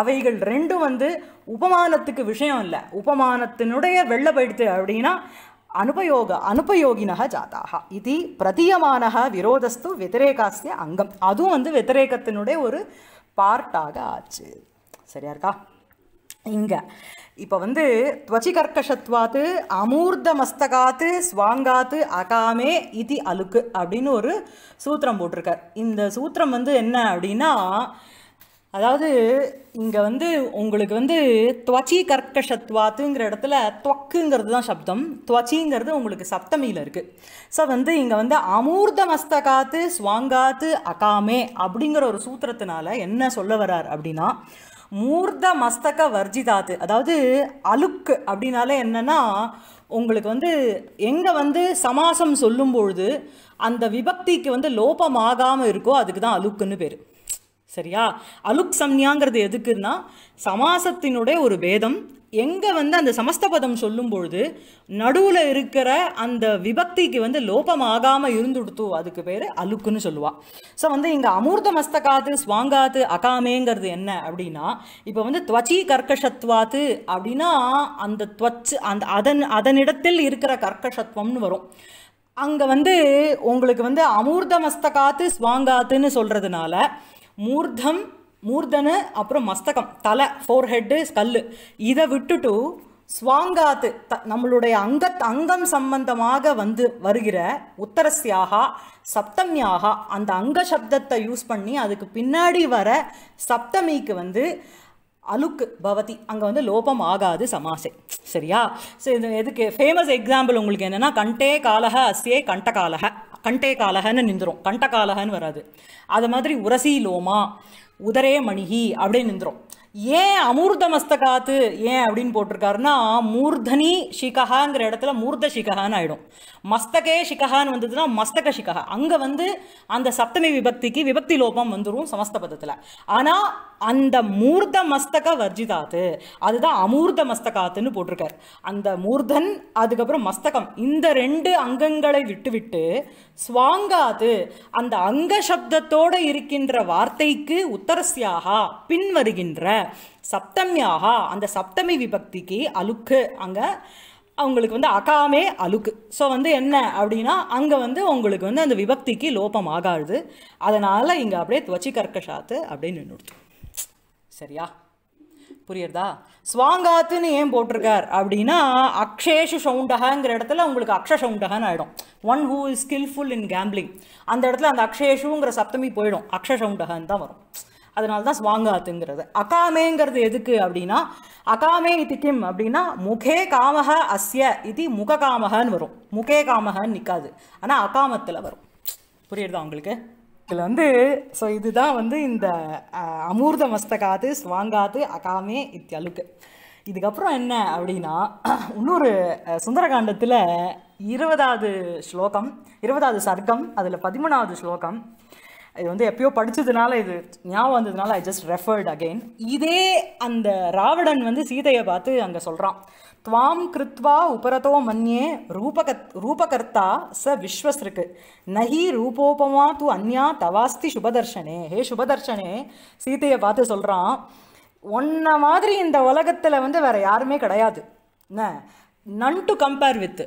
அவைகள் ரெண்டும் வந்து உபமானத்துக்கு விஷயம் இல்லை உபமானத்தினுடைய வெள்ள போயிடுத்து அப்படின்னா அனுபயோக அனுபயோகினக ஜாதாக இது பிரதியமான விரோதஸ்து வெத்திரேகாசிய அங்கம் அதுவும் வந்து வெத்திரேகத்தினுடைய ஒரு பார்ட்டாக ஆச்சு சரியா இருக்கா இங்கே இப்போ வந்து துவச்சி கர்க்கஷத்வாத்து அமூர்த்த மஸ்தகாத்து ஸ்வாங்காத்து அகாமே இதி அலுக்கு அப்படின்னு ஒரு சூத்திரம் போட்டிருக்கார் இந்த சூத்திரம் வந்து என்ன அப்படின்னா அதாவது இங்கே வந்து உங்களுக்கு வந்து துவச்சி கர்க்கஷத்வாத்துங்கிற இடத்துல துவக்குங்கிறது தான் சப்தம் துவச்சிங்கிறது உங்களுக்கு சப்தமியில் இருக்குது ஸோ வந்து இங்கே வந்து அமூர்த மஸ்தகாத்து ஸ்வாங்காத்து அகாமே அப்படிங்கிற ஒரு சூத்திரத்தினால என்ன சொல்ல வர்றார் அப்படின்னா மூர்த மஸ்தக வர்ஜிதாத்து அதாவது அழுக்கு அப்படின்னாலே என்னென்னா உங்களுக்கு வந்து எங்கே வந்து சமாசம் சொல்லும் பொழுது அந்த விபக்திக்கு வந்து லோபமாகாமல் இருக்கோ அதுக்கு தான் அழுக்குன்னு பேர் சரியா அலுக் சம்யாங்கிறது எதுக்குன்னா சமாசத்தினுடைய ஒரு பேதம் எங்கே வந்து அந்த சமஸ்தபதம் சொல்லும்பொழுது நடுவில் இருக்கிற அந்த விபக்திக்கு வந்து லோபமாகாமல் இருந்துடுத்து அதுக்கு பேர் அலுக்குன்னு சொல்லுவாள் ஸோ வந்து இங்கே அமூர்த்த மஸ்தகாத்து ஸ்வாங்காத்து அகாமேங்கிறது என்ன அப்படின்னா இப்போ வந்து துவச்சி கர்க்கஷத்வாத்து அப்படின்னா அந்த துவச்சு அந்த அதன் அதனிடத்தில் இருக்கிற கர்க்கஷத்வம்னு வரும் அங்கே வந்து உங்களுக்கு வந்து அமூர்த்த மஸ்தகாத்து ஸ்வாங்காத்துன்னு சொல்கிறதுனால மூர்த்தம் மூர்தனு அப்புறம் மஸ்தகம் தலை ஃபோர் ஹெட்டு கல் இதை விட்டுட்டு ஸ்வாங்காத்து த நம்மளுடைய அங்க அங்கம் சம்பந்தமாக வந்து வருகிற உத்தரஸ்யாகா சப்தம்யாகா அந்த அங்க சப்தத்தை யூஸ் பண்ணி அதுக்கு பின்னாடி வர சப்தமிக்கு வந்து அலுக்கு பவதி அங்கே வந்து லோபம் ஆகாது சமாசை சரியா ஸோ இது எதுக்கு ஃபேமஸ் எக்ஸாம்பிள் உங்களுக்கு என்னென்னா கண்டே காலக அஸ்யே கண்ட காலக கண்டே காலகன்னு நின்றுரும் கண்ட காலகன்னு வராது அது மாதிரி உரசி லோமா உதரே மணிகி அப்படின்னு நின்றுரும் ஏன் அமூர்த மஸ்தகாத்து ஏன் அப்படின்னு போட்டிருக்காருன்னா மூர்தனி ஷிகஹாங்கிற இடத்துல மூர்த ஷிகஹான்னு ஆகிடும் மஸ்தகே ஷிகஹான்னு வந்ததுன்னா மஸ்தக ஷிகஹா அங்கே வந்து அந்த சப்தமி விபக்திக்கு விபக்தி லோபம் வந்துடும் சமஸ்த பதத்தில் ஆனால் அந்த மூர்த்த மஸ்தக வர்ஜிதாத்து அதுதான் அமூர்த மஸ்தகாத்துன்னு போட்டிருக்கார் அந்த மூர்தன் அதுக்கப்புறம் மஸ்தகம் இந்த ரெண்டு அங்கங்களை விட்டுவிட்டு ஸ்வாங்காது அந்த அங்க சப்தத்தோடு இருக்கின்ற வார்த்தைக்கு பின் வருகின்ற சப்தம்யாகா அந்த சப்தமி விபக்திக்கு அலுக்கு அங்கே அவங்களுக்கு வந்து அகாமே அழுக்கு ஸோ வந்து என்ன அப்படின்னா அங்கே வந்து உங்களுக்கு வந்து அந்த விபக்திக்கு லோபம் ஆகாது அதனால் இங்கே அப்படியே துவச்சி கற்கஷாத்து அப்படின்னு நின்றுடுத்து சரியா புரியுறதா ஸ்வாங்காத்துன்னு ஏன் போட்டிருக்கார் அப்படின்னா அக்ஷேஷு சவுண்டகங்கிற இடத்துல உங்களுக்கு அக்ஷ சவுண்டகன்னு ஆகிடும் one who is skilful in gambling அந்த இடத்துல அந்த அக்ஷேஷுங்கிற சப்தமி போயிடும் அக்ஷ சவுண்டகன்னு தான் வரும் அதனால தான் ஸ்வாங்காத்துங்கிறது அகாமேங்கிறது எதுக்கு அப்படின்னா அகாமே இது கிம் அப்படின்னா முகே காமக அஸ்ய இது முக காமகன்னு வரும் முகே காமகன்னு நிற்காது ஆனால் அகாமத்தில் வரும் புரியுறதா உங்களுக்கு இதில் வந்து ஸோ இதுதான் வந்து இந்த அமூர்த மஸ்தகாது ஸ்வாங்காது அகாமே இத்தியலுக்கு இதுக்கப்புறம் என்ன அப்படின்னா இன்னொரு சுந்தரகாண்டத்தில் இருபதாவது ஸ்லோகம் இருபதாவது சர்க்கம் அதில் பதிமூணாவது ஸ்லோகம் இது வந்து எப்பயோ படித்ததுனால இது ஞாபகம் வந்ததுனால ஐ ஜஸ்ட் ரெஃபர்ட் அகெயின் இதே அந்த ராவணன் வந்து சீதையை பார்த்து அங்கே சொல்கிறான் துவாம் கிருத்வா உபரதோ மன்யே ரூபக ரூபகர்த்தா ச விஸ்வசிருக்கு நகி ரூபோபமா து அந்யா தவாஸ்தி சுபதர்ஷனே ஹே சுபதர்ஷனே சீதையை பார்த்து சொல்கிறான் ஒன்ன மாதிரி இந்த உலகத்தில் வந்து வேற யாருமே கிடையாது என்ன நன் டு கம்பேர் வித்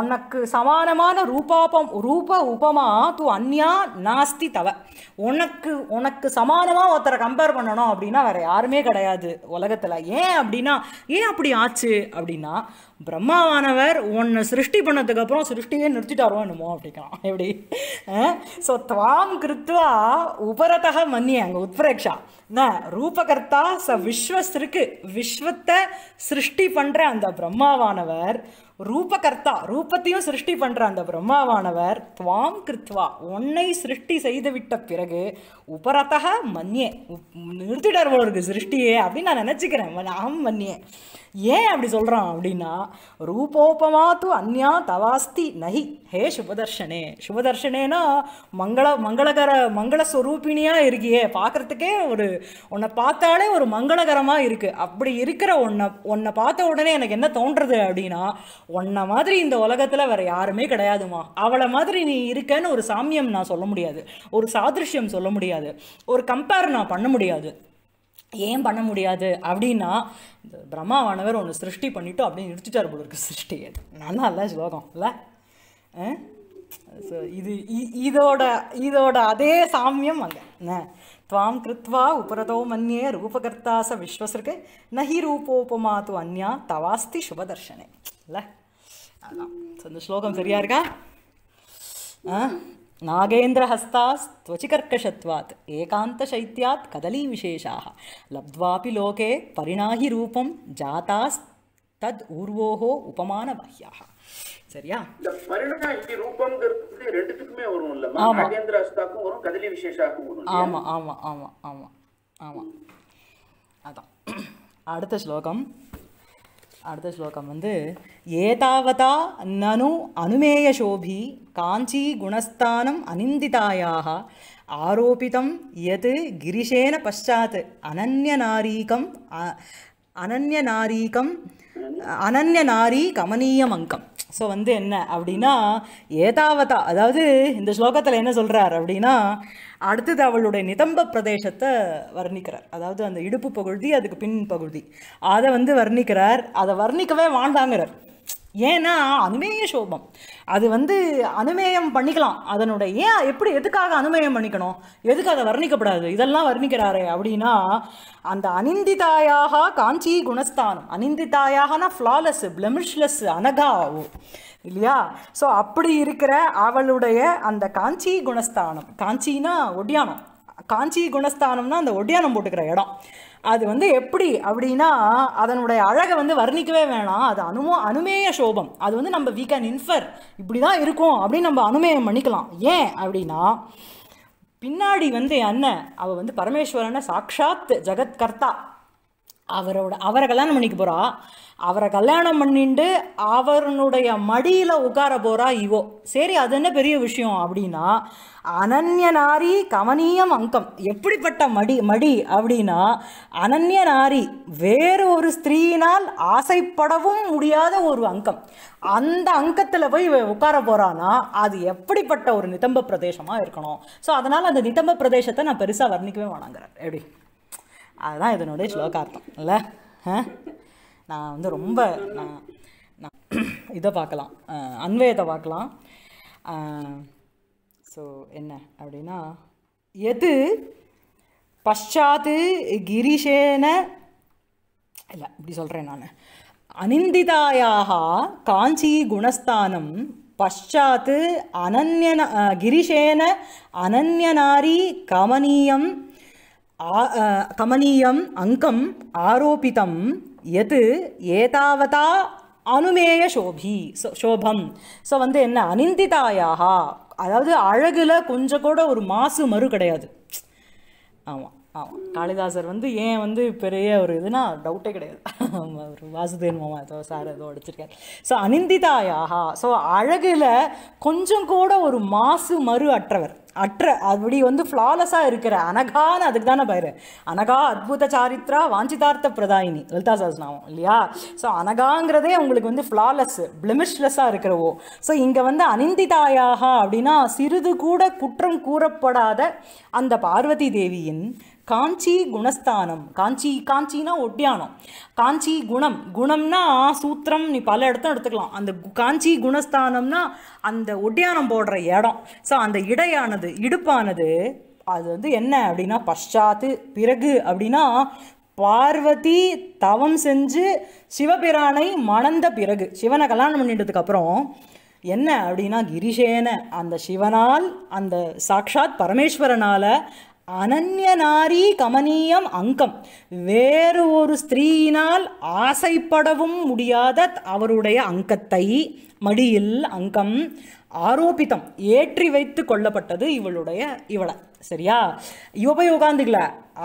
உனக்கு சமானமான ரூபாபம் ரூப உபமா து அந்யா நாஸ்தி தவ உனக்கு உனக்கு சமானமாக ஒருத்தரை கம்பேர் பண்ணணும் அப்படின்னா வேறு யாருமே கிடையாது உலகத்தில் ஏன் அப்படின்னா ஏன் அப்படி ஆச்சு அப்படின்னா பிரம்மாவானவர் உன்னை சிருஷ்டி பண்ணதுக்கப்புறம் சிருஷ்டியே நிறுத்திட்டாரோ என்னமோ அப்படிக்கலாம் எப்படி ஸோ துவாம் கிருத்வா உபரதக மன்னியே அங்கே உத்ரேக்ஷா என்ன ரூபகர்த்தா ச விஸ்வஸ்ருக்கு விஸ்வத்தை சிருஷ்டி பண்ணுற அந்த பிரம்மாவானவர் ரூபகர்த்தா ரூபத்தையும் சிருஷ்டி பண்ணுற அந்த பிரம்மாவானவர் துவாம் கிருத்வா உன்னை சிருஷ்டி செய்துவிட்ட பிறகு உபரத்தக மன்னியே நிறுத்திடர் போல இருக்குது சிருஷ்டியே அப்படின்னு நான் நினச்சிக்கிறேன் அகம் மன்னியே ஏன் அப்படி சொல்கிறான் அப்படின்னா ரூபோபமாத்து அந்யா தவாஸ்தி நகி ஹே சுபதர்ஷனே சுபதர்ஷனேனா மங்கள மங்களகர மங்களஸ்வரூபிணியாக இருக்கியே பார்க்குறதுக்கே ஒரு உன்னை பார்த்தாலே ஒரு மங்களகரமாக இருக்குது அப்படி இருக்கிற உன்னை உன்னை பார்த்த உடனே எனக்கு என்ன தோன்றுறது அப்படின்னா உன்னை மாதிரி இந்த உலகத்தில் வேறு யாருமே கிடையாதுமா அவளை மாதிரி நீ இருக்கன்னு ஒரு சாமியம் நான் சொல்ல முடியாது ஒரு சாதிருஷ்யம் சொல்ல முடியாது முடியாது ஒரு கம்பேர் நான் பண்ண முடியாது ஏன் பண்ண முடியாது அப்படின்னா இந்த பிரம்மாவானவர் ஒன்று சிருஷ்டி பண்ணிவிட்டு அப்படின்னு நிறுத்திட்டார் போல இருக்கு சிருஷ்டி நல்லா இல்லை ஸ்லோகம் இல்லை ஸோ இது இதோட இதோட அதே சாமியம் அங்கே துவாம் கிருத்வா உபரதோ மன்யே ரூபகர்த்தாச விஸ்வசருக்கு நஹி து அந்யா தவாஸ்தி சுபதர்ஷனே இல்லை அதான் இந்த ஸ்லோகம் சரியா இருக்கா ஆ नागेन्द्रहस्तास्त्वचिकर्कषत्वात् एकान्तशैत्यात् कदलीविशेषाः लब्ध्वापि लोके परिणाहि रूपं ஜாதாஸ்தத் ஊர்வோகோ உபமானவாஹ்யாக சரியா இந்த பரிணாஹி ரூபம்ங்கிறது ரெண்டுத்துக்குமே வரும் இல்ல நாகேந்திர ஹஸ்தாக்கும் வரும் கதலி விசேஷாக்கும் ஆமா ஆமா ஆமா ஆமா ஆமா அதான் அடுத்த ஸ்லோகம் அடுத்த ஸ்லோகம் வந்து ஏதாவதா நனு அனுமேய சோபி காஞ்சி குணஸ்தானம் அனிந்திதாயாக ஆரோபிதம் எது கிரிஷேன பஷாத் நாரீகம் அனன்ய அனன்யநாரி கமனீயம் அங்கம் ஸோ வந்து என்ன அப்படின்னா ஏதாவதா அதாவது இந்த ஸ்லோகத்தில் என்ன சொல்கிறார் அப்படின்னா அடுத்தது அவளுடைய நிதம்ப பிரதேசத்தை வர்ணிக்கிறார் அதாவது அந்த இடுப்பு பகுதி அதுக்கு பின் பகுதி அதை வந்து வர்ணிக்கிறார் அதை வர்ணிக்கவே வாழ்ந்தாங்கிறார் ஏன்னா அனுமேய சோபம் அது வந்து அனுமேயம் பண்ணிக்கலாம் அதனுடைய ஏன் எப்படி எதுக்காக அனுமேயம் பண்ணிக்கணும் எதுக்கு அதை வர்ணிக்கப்படாது இதெல்லாம் வர்ணிக்கிறாரே அப்படின்னா அந்த அனிந்திதாயாக காஞ்சி குணஸ்தானம் அனிந்திதாயாகனா ஃப்ளாலெஸ் பிளமிஷ்லெஸ் அனகாவோ இல்லையா ஸோ அப்படி இருக்கிற அவளுடைய அந்த காஞ்சி குணஸ்தானம் காஞ்சினா ஒடியானம் காஞ்சி குணஸ்தானம்னா அந்த ஒடியானம் போட்டுக்கிற இடம் அது வந்து எப்படி அப்படின்னா அதனுடைய அழகை வந்து வர்ணிக்கவே வேணாம் அது அனுமோ அனுமேய சோபம் அது வந்து நம்ம வீ கேன் இன்ஃபர் இப்படி தான் இருக்கும் அப்படின்னு நம்ம அனுமேயம் பண்ணிக்கலாம் ஏன் அப்படின்னா பின்னாடி வந்து அண்ணன் அவள் வந்து பரமேஸ்வரனை சாக்ஷாத் ஜெகத்கர்த்தா அவரோட அவரை கல்யாணம் பண்ணிக்க போகிறா அவரை கல்யாணம் பண்ணிட்டு அவனுடைய மடியில் உட்கார போகிறா இவோ சரி அது என்ன பெரிய விஷயம் அப்படின்னா அனன்ய நாரி கவனியம் அங்கம் எப்படிப்பட்ட மடி மடி அப்படின்னா அனன்ய நாரி வேறு ஒரு ஸ்திரீயினால் ஆசைப்படவும் முடியாத ஒரு அங்கம் அந்த அங்கத்தில் போய் உட்கார போகிறான்னா அது எப்படிப்பட்ட ஒரு நிதம்ப பிரதேசமாக இருக்கணும் ஸோ அதனால் அந்த நிதம்ப பிரதேசத்தை நான் பெருசாக வர்ணிக்கவே வேணாங்கிறேன் எப்படி அதுதான் இதனுடைய ஸ்லோகார்த்தம் இல்லை ஆ நான் வந்து ரொம்ப நான் நான் *clears throat* இதை பார்க்கலாம் அன்வயத்தை பார்க்கலாம் ஸோ என்ன அப்படின்னா எது பஷாத்து கிரிஷேன இல்லை இப்படி சொல்கிறேன் நான் அனிந்திதாயாக காஞ்சி குணஸ்தானம் பஷாத்து அனன்யன கிரிஷேன அனன்யநாரி கமனீயம் கமனீயம் அங்கம் ஆரோபிதம் எது ஏதாவதா அனுமேய சோபி சோபம் ஸோ வந்து என்ன அனிந்திதாயாக அதாவது அழகில் கொஞ்சம் கூட ஒரு மாசு மறு கிடையாது ஆமாம் ஆமாம் காளிதாசர் வந்து ஏன் வந்து பெரிய ஒரு இதுனா டவுட்டே கிடையாது ஒரு வாசுதேவன் மாமா ஏதோ சார் ஏதோ அடிச்சிருக்காரு ஸோ அனிந்திதாயாக ஸோ அழகில் கொஞ்சம் கூட ஒரு மாசு மறு அற்றவர் அற்ற அப்படி வந்து ஃப்ளாலஸாக இருக்கிற அனகான்னு அதுக்கு தானே பேர் அனகா அற்புத சாரித்ரா வாஞ்சிதார்த்த பிரதாயினி லலிதா சாஸ்னாவும் இல்லையா ஸோ அனகாங்கிறதே உங்களுக்கு வந்து ஃப்ளாலெஸ் பிளமிஷ்லெஸ்ஸாக இருக்கிறவோ ஸோ இங்கே வந்து அனிந்திதாயாக அப்படின்னா சிறிது கூட குற்றம் கூறப்படாத அந்த பார்வதி தேவியின் காஞ்சி குணஸ்தானம் காஞ்சி காஞ்சினா ஒட்டியானம் காஞ்சி குணம் குணம்னா சூத்திரம் நீ பல இடத்தும் எடுத்துக்கலாம் அந்த காஞ்சி குணஸ்தானம்னா அந்த ஒட்டியானம் போடுற இடம் ஸோ அந்த இடையானது இடுப்பானது அது வந்து என்ன அப்படின்னா பஷாத்து பிறகு அப்படின்னா பார்வதி தவம் செஞ்சு சிவபிரானை மணந்த பிறகு சிவனை கல்யாணம் பண்ணிட்டதுக்கு அப்புறம் என்ன அப்படின்னா கிரிஷேன அந்த சிவனால் அந்த சாக்ஷாத் பரமேஸ்வரனால் அனன்யநாரி கமனீயம் அங்கம் வேறு ஒரு ஸ்திரீயினால் ஆசைப்படவும் முடியாத அவருடைய அங்கத்தை மடியில் அங்கம் ஆரோபிதம் ஏற்றி வைத்து கொள்ளப்பட்டது இவளுடைய இவளை சரியா இவ போய் உட்காந்துக்கல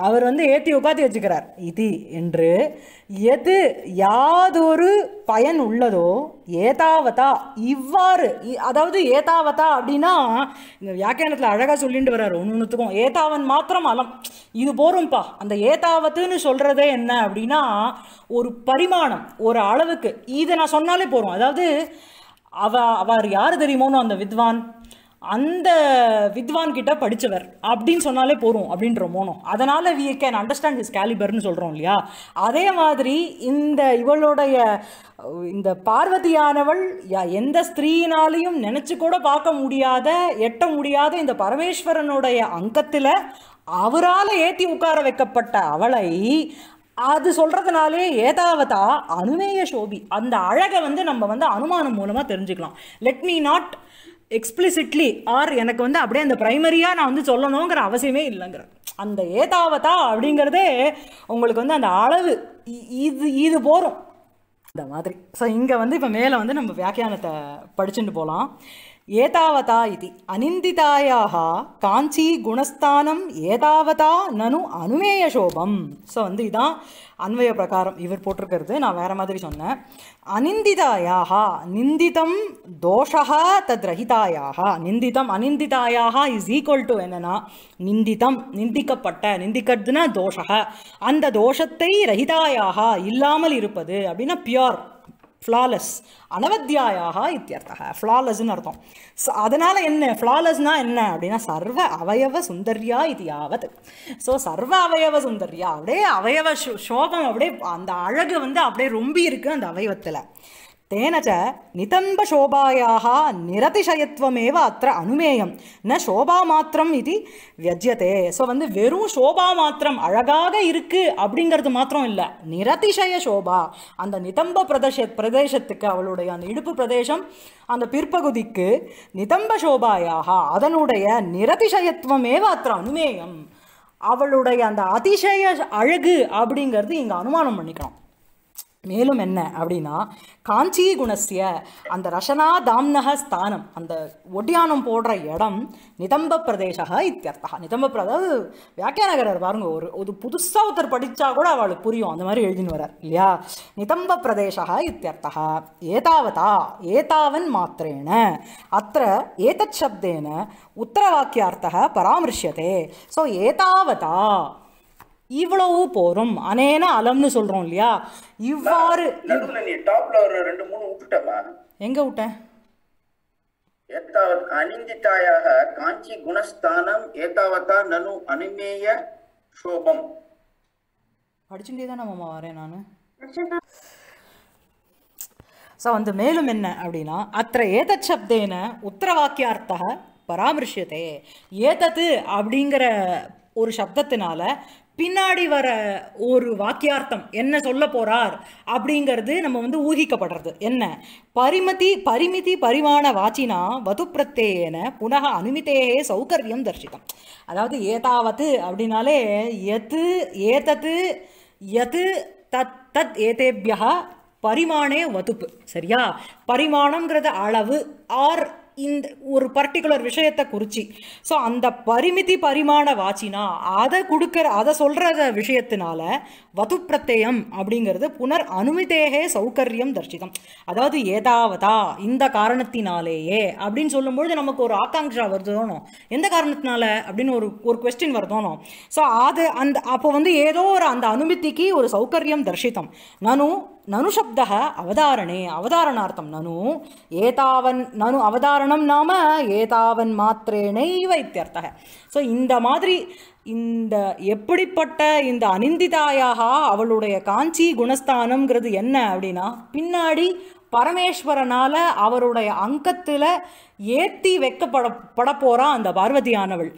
அவர் வந்து ஏற்றி உட்காந்து வச்சுக்கிறார் இது என்று எது யாதொரு பயன் உள்ளதோ ஏதாவதா இவ்வாறு அதாவது ஏதாவதா அப்படின்னா இந்த வியாக்கியானத்தில் அழகாக சொல்லிட்டு வர்றார் ஒன்று ஒன்றுத்துக்கும் ஏதாவன் மாத்திரம் அலம் இது போரும்பா அந்த ஏதாவத்துன்னு சொல்கிறதே என்ன அப்படின்னா ஒரு பரிமாணம் ஒரு அளவுக்கு இதை நான் சொன்னாலே போகிறோம் அதாவது அவ அவர் யார் தெரியுமோன்னு அந்த வித்வான் அந்த வித்வான் கிட்ட படித்தவர் அப்படின்னு சொன்னாலே போகிறோம் அப்படின்ற மோனம் அதனால் வி கேன் அண்டர்ஸ்டாண்ட் ஹிஸ் கேலிபர்னு சொல்கிறோம் இல்லையா அதே மாதிரி இந்த இவளுடைய இந்த பார்வதியானவள் எந்த ஸ்திரீனாலையும் நினச்சி கூட பார்க்க முடியாத எட்ட முடியாத இந்த பரமேஸ்வரனுடைய அங்கத்தில் அவரால் ஏற்றி உட்கார வைக்கப்பட்ட அவளை அது சொல்கிறதுனாலே ஏதாவதா அனுமேய சோபி அந்த அழகை வந்து நம்ம வந்து அனுமானம் மூலமாக தெரிஞ்சுக்கலாம் let me not explicitly or எனக்கு வந்து அப்படியே அந்த ப்ரைமரியாக நான் வந்து சொல்லணுங்கிற அவசியமே இல்லைங்கிற அந்த ஏதாவதா அப்படிங்கிறதே உங்களுக்கு வந்து அந்த அளவு இது இது போகிறோம் இந்த மாதிரி ஸோ இங்கே வந்து இப்போ மேலே வந்து நம்ம வியாக்கியானத்தை படிச்சுட்டு போகலாம் ஏதாவதா இது அனிந்திதாயாக காஞ்சி குணஸ்தானம் ஏதாவதா நனு அனுமேய சோபம் ஸோ வந்து இதான் அன்வய பிரகாரம் இவர் போட்டிருக்கிறது நான் வேற மாதிரி சொன்னேன் அனிந்திதாயாக நிந்திதம் தோஷா தத் ரஹிதாயாக நிந்திதம் அனிந்திதாயாக இஸ் ஈக்குவல் டு என்னன்னா நிந்திதம் நிந்திக்கப்பட்ட நிந்திக்கிறதுனா தோஷக அந்த தோஷத்தை ரஹிதாயாக இல்லாமல் இருப்பது அப்படின்னா பியோர் ஃப்ளாலஸ் அனவத்தியாயாக இத்தியர்த்தக ஃப்ளாலஸ்ன்னு அர்த்தம் அதனால் என்ன ஃப்ளாலஸ்னால் என்ன அப்படின்னா சர்வ அவயவ சுந்தர்யா இது யாவது ஸோ சர்வ அவயவ சுந்தர்யா அப்படியே அவயவ சோகம் அப்படியே அந்த அழகு வந்து அப்படியே ரொம்ப இருக்குது அந்த அவயவத்தில் तेन च नितम्बशोभायाः निरतिशयत्वमेव அனுமேயம் ந சோபா மாத்திரம் இது வியஜ்யத்தே ஸோ வந்து வெறும் சோபா மாத்திரம் அழகாக இருக்குது அப்படிங்கிறது மாத்திரம் இல்லை நிரதிசய சோபா அந்த நிதம்ப பிரதேச பிரதேசத்துக்கு அவளுடைய அந்த இடுப்பு பிரதேசம் அந்த பிற்பகுதிக்கு நிதம்ப சோபாயாக அதனுடைய நிரதிசயத்துவமேவ அத்திர அனுமேயம் அவளுடைய அந்த அதிசய அழகு அப்படிங்கிறது இங்கே அனுமானம் பண்ணிக்கிறோம் மேலும் என்ன அப்படின்னா காஞ்சி குணசிய அந்த ரஷனா தாம்னக ஸ்தானம் அந்த ஒட்டியானம் போடுற இடம் நிதம்ப பிரதேசக இத்தியர்த்தா நிதம்ப அதாவது நகரர் பாருங்க ஒரு ஒரு புதுசாக ஒருத்தர் படித்தா கூட அவளுக்கு புரியும் அந்த மாதிரி எழுதின்னு வரார் இல்லையா நிதம்ப பிரதேசக இத்தியர்த்தா ஏதாவதா ஏதாவன் மாத்திரேன அத்த ஏதச்சப்தேன உத்தரவாக்கியார்த்தக பராமரிஷியதே ஸோ ஏதாவதா இவ்வளவு போரும் அனேன அலம்னு சொல்றோம் இல்லையா இவ்வாறு ரெண்டு மூணு விட்டுட்டமா எங்க விட்டேன் ஏத்தாவத் அனிந்தித்தாயாக காஞ்சி குணஸ்தானம் ஏத்தாவத்தா நனு அனிமேய சோபம் படிச்சுட்டே தான் மாமா வரேன் நான் ஸோ வந்து மேலும் என்ன அப்படின்னா அத்த ஏதத் சப்தேன உத்தரவாக்கியார்த்தக பராமரிஷத்தே ஏதத்து அப்படிங்கிற ஒரு சப்தத்தினால பின்னாடி வர ஒரு வாக்கியார்த்தம் என்ன சொல்ல போகிறார் அப்படிங்கிறது நம்ம வந்து ஊகிக்கப்படுறது என்ன பரிமதி பரிமிதி பரிமாண வாச்சினா வது பிரத்தேன புனக அனுமித்தேயே சௌகரியம் தர்ஷிதம் அதாவது ஏதாவது அப்படின்னாலே எது ஏதத்து எது தத் தத் ஏதேபியா பரிமாணே வதுப்பு சரியா பரிமாணங்கிறது அளவு ஆர் இந்த ஒரு பர்டிகுலர் விஷயத்தை குறித்து ஸோ அந்த பரிமிதி பரிமாண வாச்சினா அதை கொடுக்குற அதை சொல்கிற விஷயத்தினால வது அப்படிங்கிறது புனர் அனுமிதேகே சௌகரியம் தர்ஷிதம் அதாவது ஏதாவதா இந்த காரணத்தினாலேயே அப்படின்னு சொல்லும்பொழுது நமக்கு ஒரு ஆகாங்ஷா வருதோனோ எந்த காரணத்தினால அப்படின்னு ஒரு ஒரு கொஸ்டின் வருதோனோ ஸோ அது அந்த அப்போ வந்து ஏதோ ஒரு அந்த அனுமதிக்கு ஒரு சௌகரியம் தர்ஷிதம் நானும் நனு சப்த அவதாரணே அவதாரணார்த்தம் நனு ஏதாவன் நனு அவதாரணம் நாம ஏதாவன் மாத்திரேனை வைத்தியர்த்த ஸோ இந்த மாதிரி இந்த எப்படிப்பட்ட இந்த அனிந்திதாயாக அவளுடைய காஞ்சி குணஸ்தானம்ங்கிறது என்ன அப்படின்னா பின்னாடி பரமேஸ்வரனால் அவருடைய அங்கத்தில் ஏற்றி வைக்கப்பட பட போகிறான் அந்த பார்வதியானவள்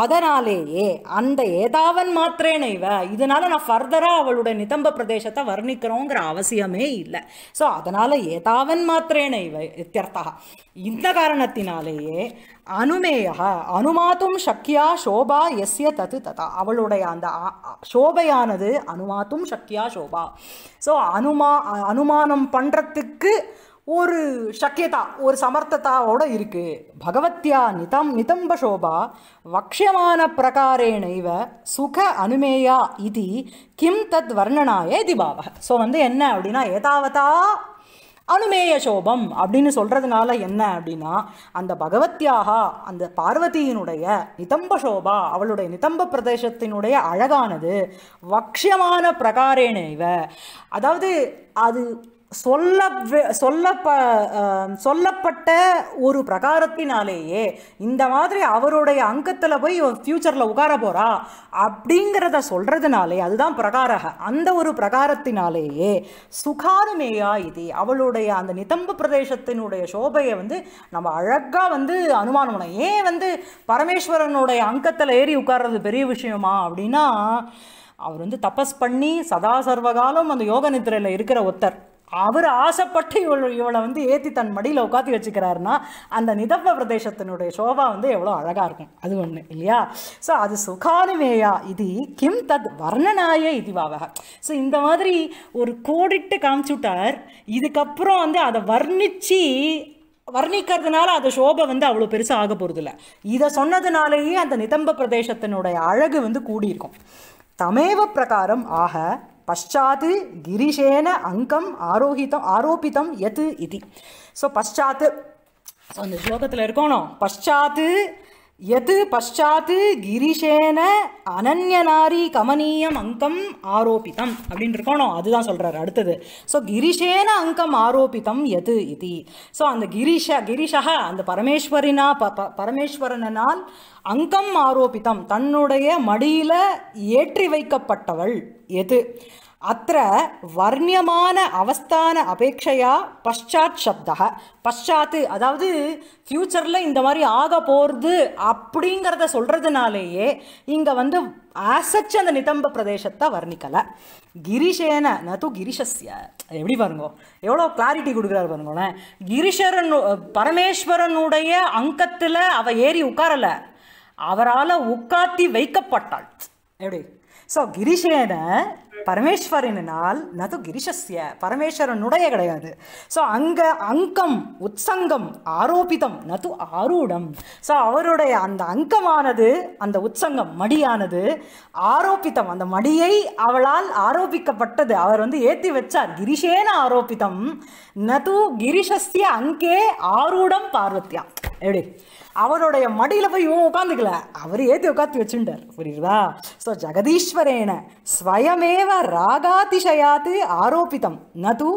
அதனாலேயே அந்த ஏதாவன் மாத்திரேன இவ இதனால் நான் ஃபர்தராக அவளுடைய நிதம்ப பிரதேசத்தை வர்ணிக்கிறோங்கிற அவசியமே இல்லை ஸோ அதனால் ஏதாவன் மாத்திரேன இவ இத்தியர்த்தா இந்த காரணத்தினாலேயே அனுமேயா அனுமாத்தும் சக்கியா சோபா எஸ்ய தத்து ததா அவளுடைய அந்த சோபையானது அனுமாத்தும் சக்கியா சோபா ஸோ அனுமா அனுமானம் பண்ணுறதுக்கு ஒரு சக்கியதா ஒரு சமர்த்தத்தாவோட இருக்குது பகவத்யா நிதம் நிதம்ப சோபா வக்ஷமான பிரகாரேணைவ சுக அனுமேயா இது கிம் தத் வர்ணனாய இது ஸோ வந்து என்ன அப்படின்னா ஏதாவதா அனுமேய சோபம் அப்படின்னு சொல்கிறதுனால என்ன அப்படின்னா அந்த பகவத்யாகா அந்த பார்வதியினுடைய நிதம்ப சோபா அவளுடைய நிதம்ப பிரதேசத்தினுடைய அழகானது வக்ஷமான பிரகாரேனேவ அதாவது அது சொல்ல சொல்லப்ப சொல்லப்பட்ட ஒரு பிரகாரத்தினாலேயே இந்த மாதிரி அவருடைய அங்கத்தில் போய் ஃப்யூச்சரில் உட்கார போகிறா அப்படிங்கிறத சொல்கிறதுனாலே அதுதான் பிரகாரக அந்த ஒரு பிரகாரத்தினாலேயே சுகாதமேயா இது அவளுடைய அந்த நிதம்பு பிரதேசத்தினுடைய சோபையை வந்து நம்ம அழகாக வந்து அனுமானம் பண்ணோம் ஏன் வந்து பரமேஸ்வரனுடைய அங்கத்தில் ஏறி உட்கார்றது பெரிய விஷயமா அப்படின்னா அவர் வந்து தபஸ் பண்ணி சதா சர்வகாலம் அந்த யோக நித்திரையில் இருக்கிற ஒத்தர் அவர் ஆசைப்பட்டு இவள் இவளை வந்து ஏற்றி தன் மடியில் உட்காந்து வச்சுக்கிறாருன்னா அந்த நிதப்ப பிரதேசத்தினுடைய சோபா வந்து எவ்வளோ அழகாக இருக்கும் அது ஒன்று இல்லையா ஸோ அது சுகானுமேயா இது கிம் தத் வர்ணனாய இதுவாக ஸோ இந்த மாதிரி ஒரு கோடிட்டு காமிச்சுட்டார் இதுக்கப்புறம் வந்து அதை வர்ணித்து வர்ணிக்கிறதுனால அது சோபை வந்து அவ்வளோ பெருசாக ஆக போகிறதில்ல இதை சொன்னதுனாலேயே அந்த நிதம்ப பிரதேசத்தினுடைய அழகு வந்து கூடியிருக்கும் தமேவ பிரகாரம் ஆக பஷாத் கிரிஷேன அங்கம் ஆரோஹிதம் ஆரோபிதம் எது இது ஸோ பஷாத் ஸோ அந்த ஸ்லோகத்தில் இருக்கணும் பஷாத்து எது பஷாத்து கிரிஷேன அனன்யநாரி கமனீயம் அங்கம் ஆரோபித்தம் அப்படின்னு இருக்கணும் அதுதான் சொல்கிறார் அடுத்தது ஸோ கிரிஷேன அங்கம் ஆரோபித்தம் எது இது ஸோ அந்த கிரிஷ கிரிஷா அந்த பரமேஸ்வரினா ப ப பரமேஸ்வரனால் அங்கம் ஆரோபித்தம் தன்னுடைய மடியில் ஏற்றி வைக்கப்பட்டவள் எது அத்த வர்ணியமான அவஸ்தான அபேட்சையா பஷாத் சப்த பஷாத்து அதாவது ஃப்யூச்சரில் இந்த மாதிரி ஆக போகிறது அப்படிங்கிறத சொல்கிறதுனாலேயே இங்கே வந்து ஆசச்சு அந்த நிதம்ப பிரதேசத்தை வர்ணிக்கலை கிரிஷேன நது கிரிஷஸ்ய எப்படி பாருங்க எவ்வளோ கிளாரிட்டி கொடுக்குறாரு பாருங்களேன் கிரிஷரன் பரமேஸ்வரனுடைய அங்கத்தில் அவள் ஏறி உட்காரலை அவரால் உட்காத்தி வைக்கப்பட்டாள் எப்படி ஸோ கிரிஷேன பரமேஸ்வரனால் நது கிரிஷஸ்ய பரமேஸ்வரனுடைய கிடையாது ஸோ அங்க அங்கம் உற்சங்கம் ஆரோபிதம் நது ஆரூடம் ஸோ அவருடைய அந்த அங்கமானது அந்த உற்சங்கம் மடியானது ஆரோபித்தம் அந்த மடியை அவளால் ஆரோபிக்கப்பட்டது அவர் வந்து ஏற்றி வச்சார் கிரிஷேன ஆரோபிதம் நது கிரிஷஸ்ய அங்கே ஆரூடம் பார்வத்தியா எப்படி அவருடைய மடியில் போய் இவன் உட்காந்துக்கல அவர் ஏற்றி உட்காந்து வச்சுட்டார் புரியுதா ஸோ ஜெகதீஸ்வரேன ஸ்வயமேவ ராகாதிஷயாத்து ஆரோபித்தம் நது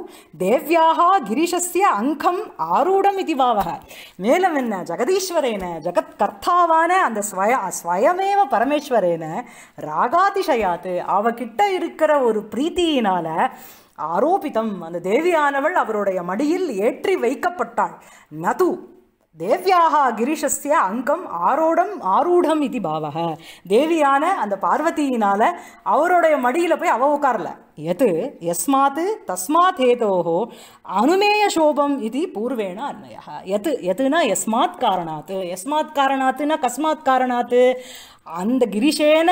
தேவ்யாகா கிரீஷஸ்ய அங்கம் ஆரூடம் இது பாவக மேலும் என்ன ஜெகதீஸ்வரேன ஜெகத் கர்த்தாவான அந்த ஸ்வய ஸ்வயமேவ பரமேஸ்வரேன ராகாதிஷயாத்து அவகிட்ட இருக்கிற ஒரு பிரீத்தியினால ஆரோபித்தம் அந்த தேவியானவள் அவருடைய மடியில் ஏற்றி வைக்கப்பட்டாள் நது தேவியாக கிரீஷஸ்ய அங்கம் ஆரோடம் ஆரூடம் இது பாவக தேவியான அந்த பார்வதியினால அவருடைய மடியில் போய் அவ உட்காரல எது எஸ்மாத்து தஸ்மாத் ஹேதோஹோ அனுமேய சோபம் இது பூர்வேண அன்மயா எது எதுனா எஸ்மாத் காரணாத்து எஸ்மாத் காரணாத்துனா கஸ்மாத் காரணாத்து அந்த கிரிஷேன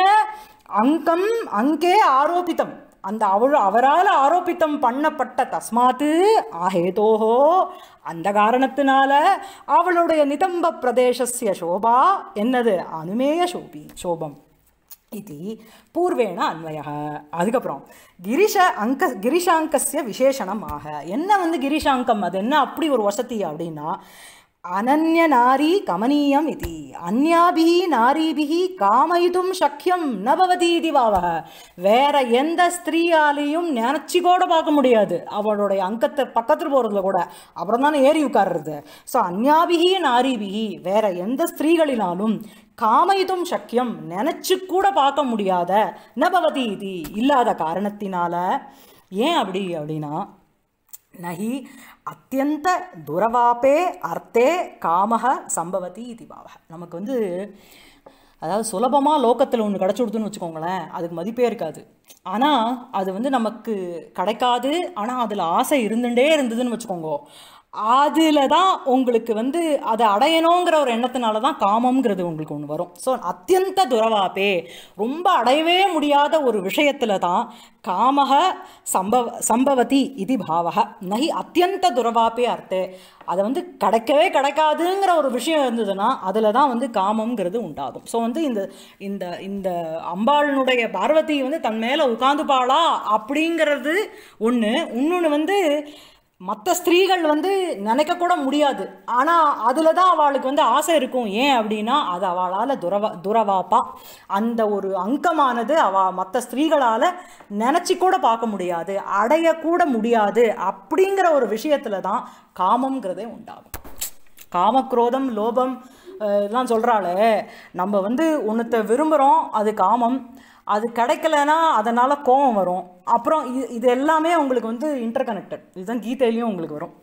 அங்கம் அங்கே ஆரோபித்தம் அந்த அவள் அவரால் ஆரோபித்தம் பண்ணப்பட்ட தஸ்மாத்து ஆஹேதோஹோ அந்த காரணத்தினால அவளுடைய நிதம்ப பிரதேசிய சோபா என்னது அனுமேய சோபி சோபம் இது பூர்வேண அன்வய அதுக்கப்புறம் கிரிஷ அங்க கிரிஷாங்கசிய விசேஷணமாக என்ன வந்து கிரிஷாங்கம் அது என்ன அப்படி ஒரு வசதி அப்படின்னா நாரி கமனீயம் இது அந்யாபிஹி நாரீபிஹி காமயிதும் சக்கியம் ந பவதி வேற எந்த ஸ்திரீயாலையும் நினச்சி கூட பார்க்க முடியாது அவளுடைய அங்கத்தை பக்கத்தில் போகிறதுல கூட அப்புறம் தானே ஏறி உட்கார்றது ஸோ அந்யாபிஹி நாரீபிஹி வேற எந்த ஸ்திரீகளினாலும் காமயிதும் சக்கியம் நினச்சி கூட பார்க்க முடியாத ந இது இல்லாத காரணத்தினால ஏன் அப்படி அப்படின்னா நகி அத்தியந்த துரவாப்பே அர்த்தே காமக சம்பவதி இது பாவக நமக்கு வந்து அதாவது சுலபமாக லோக்கத்தில் ஒன்று கிடச்சி கொடுத்துன்னு வச்சுக்கோங்களேன் அதுக்கு மதிப்பே இருக்காது ஆனால் அது வந்து நமக்கு கிடைக்காது ஆனால் அதில் ஆசை இருந்துகிட்டே இருந்ததுன்னு வச்சுக்கோங்க அதில் தான் உங்களுக்கு வந்து அதை அடையணுங்கிற ஒரு எண்ணத்தினால தான் காமங்கிறது உங்களுக்கு ஒன்று வரும் ஸோ அத்தியந்த துரவாப்பே ரொம்ப அடையவே முடியாத ஒரு விஷயத்தில் தான் காமக சம்பவ சம்பவதி இது பாவக நகி அத்தியந்த துரவாப்பே அர்த்து அதை வந்து கிடைக்கவே கிடைக்காதுங்கிற ஒரு விஷயம் இருந்ததுன்னா அதில் தான் வந்து காமங்கிறது உண்டாகும் ஸோ வந்து இந்த இந்த இந்த அம்பாளனுடைய பார்வதி வந்து தன் மேலே உட்காந்துப்பாளா அப்படிங்கிறது ஒன்று இன்னொன்று வந்து மற்ற ஸ்திரீகள் வந்து நினைக்கக்கூட முடியாது ஆனால் அதில் தான் அவளுக்கு வந்து ஆசை இருக்கும் ஏன் அப்படின்னா அது அவளால் துரவா துறவாப்பா அந்த ஒரு அங்கமானது அவ மற்ற ஸ்திரீகளால் நினச்சி கூட பார்க்க முடியாது அடையக்கூட முடியாது அப்படிங்கிற ஒரு விஷயத்தில் தான் காமங்கிறதே உண்டாகும் காமக்ரோதம் லோபம் இதெல்லாம் சொல்கிறாள் நம்ம வந்து ஒன்றத்தை விரும்புகிறோம் அது காமம் அது கிடைக்கலனா அதனால் கோவம் வரும் அப்புறம் இது இது எல்லாமே உங்களுக்கு வந்து இன்டர் கனெக்டட் இதுதான் கீதையிலையும் உங்களுக்கு வரும்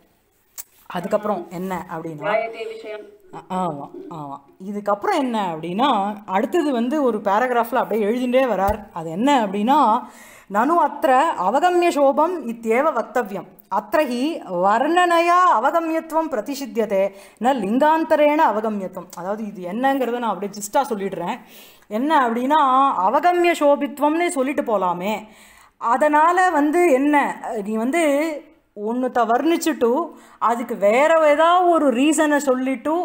அதுக்கப்புறம் என்ன அப்படின்னா ஆமாம் ஆமாம் இதுக்கப்புறம் என்ன அப்படின்னா அடுத்தது வந்து ஒரு பேராகிராஃபில் அப்படியே எழுதிட்டே வரார் அது என்ன அப்படின்னா நனு அத்த அவகமிய சோபம் இத்தியவ வக்தவியம் அத்தி வர்ணனையா அவகமியத்துவம் பிரதிஷித்தியதே ந லிங்காந்தரேன அவகமியத்துவம் அதாவது இது என்னங்கிறத நான் அப்படியே ஜிஸ்டாக சொல்லிடுறேன் என்ன அப்படின்னா அவகமிய சோபித்வம்னு சொல்லிட்டு போகலாமே அதனால் வந்து என்ன நீ வந்து ஒன்றுத்த வர்ணிச்சுட்டு அதுக்கு வேற ஏதாவது ஒரு ரீசனை சொல்லிட்டு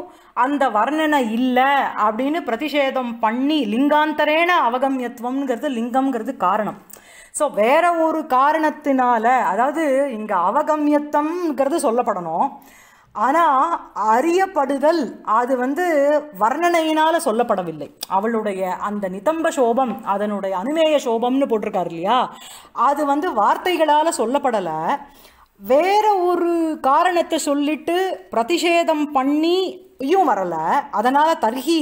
அந்த வர்ணனை இல்லை அப்படின்னு பிரதிஷேதம் பண்ணி லிங்காந்தரேன அவகமியத்துவம்ங்கிறது லிங்கம்ங்கிறது காரணம் ஸோ வேற ஒரு காரணத்தினால அதாவது இங்கே அவகமியத்தம்ங்கிறது சொல்லப்படணும் ஆனால் அறியப்படுதல் அது வந்து வர்ணனையினால் சொல்லப்படவில்லை அவளுடைய அந்த நிதம்ப சோபம் அதனுடைய அனுமேய சோபம்னு போட்டிருக்காரு இல்லையா அது வந்து வார்த்தைகளால் சொல்லப்படலை வேற ஒரு காரணத்தை சொல்லிட்டு பிரதிஷேதம் பண்ணி யும் வரல அதனால் தர்ஹி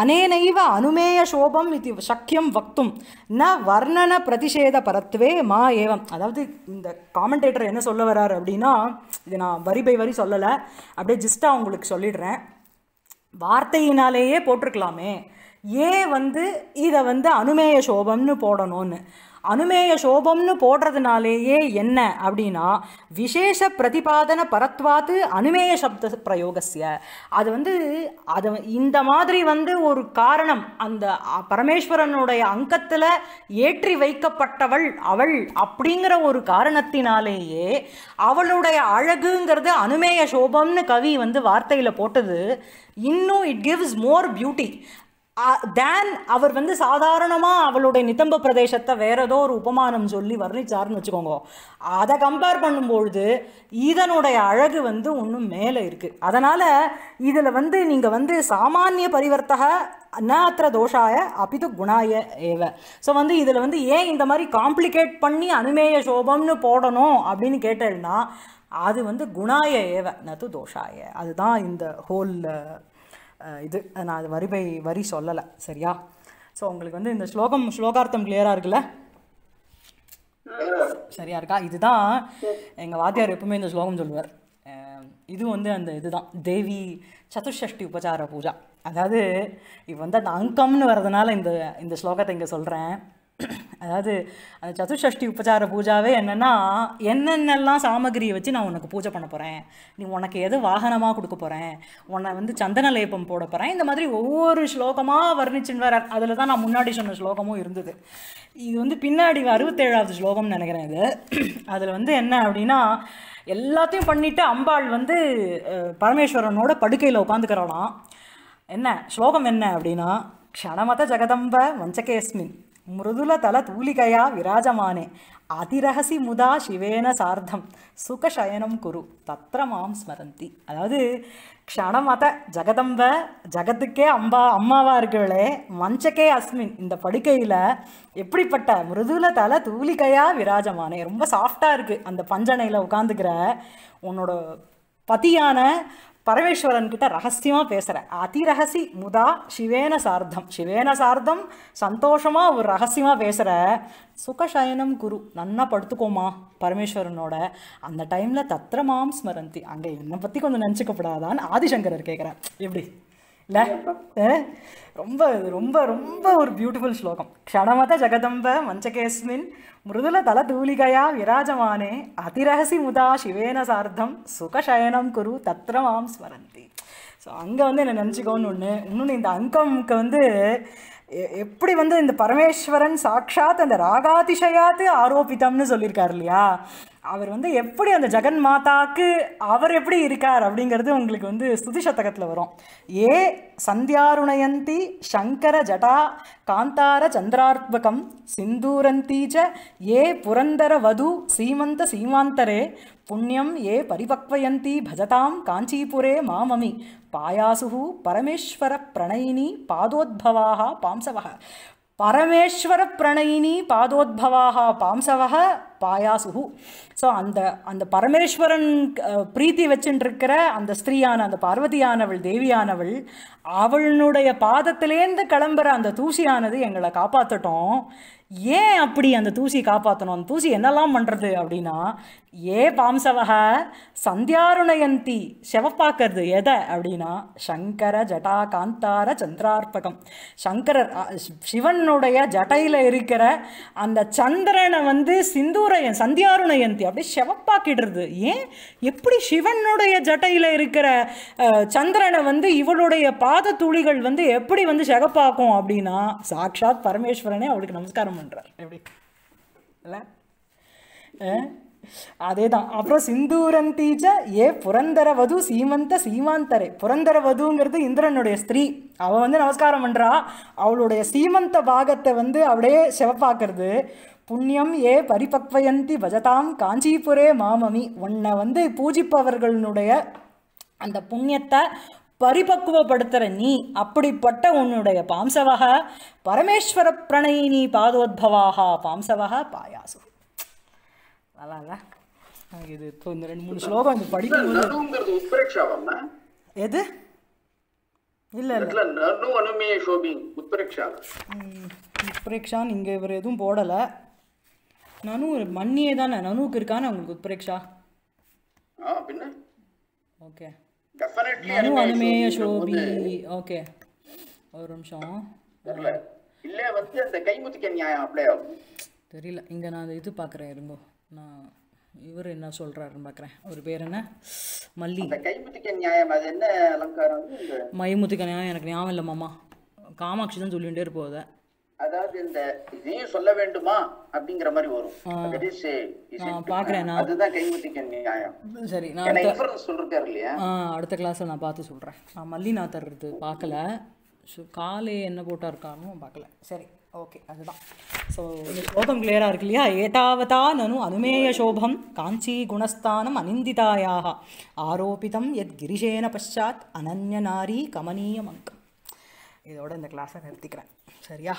அனேனைவ அனுமேய சோபம் இது சக்கியம் வக்தும் ந வர்ணன பிரதிஷேத பரத்துவே மா ஏவம் அதாவது இந்த காமெண்டேட்டர் என்ன சொல்ல வர்றாரு அப்படின்னா இது நான் வரி பை வரி சொல்லலை அப்படியே ஜிஸ்டாக உங்களுக்கு சொல்லிடுறேன் வார்த்தையினாலேயே போட்டிருக்கலாமே ஏன் வந்து இதை வந்து அனுமேய சோபம்னு போடணும்னு அனுமேய சோபம்னு போடுறதுனாலேயே என்ன அப்படின்னா விசேஷ பிரதிபாதன பரத்வாத்து அனுமேய சப்த பிரயோகசிய அது வந்து அது இந்த மாதிரி வந்து ஒரு காரணம் அந்த பரமேஸ்வரனுடைய அங்கத்தில் ஏற்றி வைக்கப்பட்டவள் அவள் அப்படிங்கிற ஒரு காரணத்தினாலேயே அவளுடைய அழகுங்கிறது அனுமேய சோபம்னு கவி வந்து வார்த்தையில் போட்டது இன்னும் it gives more beauty than அவர் வந்து சாதாரணமாக அவளுடைய நிதம்ப பிரதேசத்தை வேற ஏதோ ஒரு உபமானம் சொல்லி வர்ணிச்சார்னு வச்சுக்கோங்க அதை கம்பேர் பண்ணும்பொழுது இதனுடைய அழகு வந்து ஒன்றும் மேலே இருக்குது அதனால் இதில் வந்து நீங்கள் வந்து சாமானிய பரிவர்த்தக அநாத்திர தோஷாய அபிது குணாய ஏவ ஸோ வந்து இதில் வந்து ஏன் இந்த மாதிரி காம்ப்ளிகேட் பண்ணி அனுமேய சோபம்னு போடணும் அப்படின்னு கேட்டேன்னா அது வந்து குணாய ஏவ நது தோஷாய அதுதான் இந்த ஹோல் இது நான் அது வரி பை வரி சொல்லலை சரியா ஸோ உங்களுக்கு வந்து இந்த ஸ்லோகம் ஸ்லோகார்த்தம் கிளியராக இருக்குல்ல சரியா இருக்கா இதுதான் எங்கள் வாத்தியார் எப்பவுமே இந்த ஸ்லோகம் சொல்லுவார் இது வந்து அந்த இதுதான் தேவி சதுஷஷ்டி உபச்சார பூஜா அதாவது இப்போ வந்து அந்த அங்கம்னு வர்றதுனால இந்த இந்த ஸ்லோகத்தை இங்கே சொல்கிறேன் அதாவது அந்த சதுஷஷ்டி உபச்சார பூஜாவே என்னென்னா என்னென்னலாம் சாமகிரியை வச்சு நான் உனக்கு பூஜை பண்ண போகிறேன் நீ உனக்கு எது வாகனமாக கொடுக்க போகிறேன் உன்னை வந்து சந்தன லேபம் போட போகிறேன் இந்த மாதிரி ஒவ்வொரு ஸ்லோகமாக வர்ணிச்சுன்னு வர அதில் தான் நான் முன்னாடி சொன்ன ஸ்லோகமும் இருந்தது இது வந்து பின்னாடி அறுபத்தேழாவது ஸ்லோகம்னு நினைக்கிறேன் இது அதில் வந்து என்ன அப்படின்னா எல்லாத்தையும் பண்ணிவிட்டு அம்பாள் வந்து பரமேஸ்வரனோட படுக்கையில் உட்காந்துக்கிறோம் என்ன ஸ்லோகம் என்ன அப்படின்னா க்ஷணமத ஜெகதம்ப வஞ்சகேஸ்மின் தூலிகையா விராஜமானே அதிரகசி முதா சிவேன சார்த்தம் சுகசயனம் குரு தத்திர மாம் ஸ்மரந்தி அதாவது க்ஷணமத ஜெகதம்ப ஜகத்துக்கே அம்பா அம்மாவாக இருக்கே மஞ்சக்கே அஸ்மின் இந்த படுக்கையில் எப்படிப்பட்ட மிருதுல தலை தூலிக்கையா விராஜமானே ரொம்ப சாஃப்டாக இருக்குது அந்த பஞ்சனையில் உட்காந்துக்கிற உன்னோட பதியான பரமேஸ்வரன் கிட்ட ரகசியமாக பேசுகிறேன் அதிரகசி முதா சிவேன சார்த்தம் சிவேன சார்த்தம் சந்தோஷமாக ஒரு ரகசியமாக பேசுகிற சுகசயனம் குரு நன்னா படுத்துக்கோமா பரமேஸ்வரனோட அந்த டைமில் தத்திர மாம் ஸ்மரந்தி அங்கே என்னை பற்றி கொஞ்சம் நினச்சிக்கப்படாதான்னு ஆதிசங்கரர் கேட்குறேன் எப்படி இல்லை ரொம்ப ரொம்ப ரொம்ப ஒரு பியூட்டிஃபுல் ஸ்லோகம் க்ஷணமத ஜெகதம்ப மஞ்சகேஸ்மின் தல தூலிகையா விராஜமானே அதிரகசி முதா சிவேன சார்த்தம் சுகசயனம் குரு தத்ர ஸ்மரந்தி ஸோ அங்கே வந்து என்னை நினச்சிக்கோன்னு ஒன்று இன்னொன்று இந்த அங்கம்க்கு வந்து எப்படி வந்து இந்த பரமேஸ்வரன் சாட்சாத் அந்த ராகாதிசயாத்து ஆரோபித்தம்னு சொல்லியிருக்கார் இல்லையா அவர் வந்து எப்படி அந்த ஜெகன் மாதாக்கு அவர் எப்படி இருக்கார் அப்படிங்கிறது உங்களுக்கு வந்து ஸ்துதி சதகத்தில் வரும் ஏ சந்தியாருணயந்தி சங்கர ஜடா காந்தார சந்திரார்பகம் சிந்தூரந்தீஜ ஏ புரந்தர வது சீமந்த சீமாந்தரே புண்ணியம் ஏ பரிபக்வயந்தி பஜதாம் காஞ்சிபுரே மாமமி பாயாசு பரமேஸ்வர பிரணயினி பாதோத்பவாக பாம்சவக பரமேஸ்வர பிரணயினி பாதோத்பவாக பாம்சவக பாயாசுகு ஸோ அந்த அந்த பரமேஸ்வரன் பிரீத்தி வச்சுட்டுருக்கிற அந்த ஸ்திரீயான அந்த பார்வதியானவள் தேவியானவள் அவளுடைய பாதத்திலேருந்து கிளம்புற அந்த தூசியானது எங்களை காப்பாற்றட்டும் ஏன் அப்படி அந்த தூசியை காப்பாற்றணும் அந்த தூசி என்னெல்லாம் பண்ணுறது அப்படின்னா ஏ பாம்சவக சந்தியாருணயந்தி செவப்பாக்குறது எதை அப்படின்னா சங்கர ஜட்டா காந்தார சந்திரார்ப்பகம் சங்கரர் சிவனுடைய ஜட்டையில் இருக்கிற அந்த சந்திரனை வந்து சிந்தூரயன் சந்தியாருணயந்தி அப்படி செவப்பாக்கிடுறது ஏன் எப்படி சிவனுடைய ஜட்டையில் இருக்கிற சந்திரனை வந்து இவளுடைய பாத துளிகள் வந்து எப்படி வந்து செகப்பாக்கும் அப்படின்னா சாட்சாத் பரமேஸ்வரனே அவளுக்கு நமஸ்காரம் பண்ணுறார் எப்படி இல்லை அதே தான் அப்புறம் சிந்தூரந்தீஜ ஏ புரந்தர வது சீமந்த சீமாந்தரே வதுங்கிறது இந்திரனுடைய ஸ்திரீ அவள் வந்து நமஸ்காரம் பண்ணுறா அவளுடைய சீமந்த பாகத்தை வந்து அப்படியே சிவப்பாக்குறது புண்ணியம் ஏ பரிபக்வயந்தி பஜதாம் காஞ்சிபுரே மாமமி உன்னை வந்து பூஜிப்பவர்களுடைய அந்த புண்ணியத்தை பரிபக்குவப்படுத்துகிற நீ அப்படிப்பட்ட உன்னுடைய பாம்சவக பரமேஸ்வர பிரணயினி பாதோத்பவாக பாம்சவக பாயாசு இது இப்போ இந்த ரெண்டு மூணு ஸ்லோகம் இது படிக்கும்போது எது இல்லை இல்லை நனு அனுமே ஷோபிங் உத்பிரேக்ஷான் இங்கே இவர் எதுவும் போடலை நனு மண்ணியே தானே நனுவுக்கு இருக்கானே உங்களுக்கு உத்பிரேக்ஷா ஆ பின்ன ஓகே மனு அனுமே சோபி ஓகே ஒரு நிமிஷம் தெரியல இல்ல வந்து அந்த கைமுத்திக்க நியாயம் அப்படியே தெரியல இங்க நான் இது பாக்குறேன் இருங்கோ நான் இவர் என்ன சொல்றாருன்னு பாக்குறேன் ஒரு பேர் என்ன மல்லி கைமுத்திக்க நியாயம் அது என்ன அலங்காரம் மயமுத்திக்க நியாயம் எனக்கு ஞாபகம் இல்லை மாமா காமாட்சி தான் சொல்லிகிட்டே இருப்போதை அதாவது இந்த இதையும் சொல்ல வேண்டுமா அப்படிங்கிற மாதிரி வரும் பாக்குறேன் அதுதான் கைமுத்திக்க நியாயம் சரி நான் இன்ஃபரன்ஸ் சொல்றாரு இல்லையா அடுத்த கிளாஸ்ல நான் பார்த்து சொல்றேன் நான் மல்லிநாதர் இது பார்க்கல ஸோ காலே என்ன போட்டா இருக்கானும் பார்க்கல சரி ஓகே அதுதான் ஸோ இந்த ஸ்லோகம் கிளியராக இருக்கு இல்லையா ஏதாவதா நனு அனுமேய சோபம் காஞ்சி குணஸ்தானம் அனிந்திதாயாக ஆரோபிதம் எத் கிரிஷேன பஷாத் அனன்ய நாரி கமனீய மங்கம் இதோட இந்த கிளாஸை நிறுத்திக்கிறேன் சரியா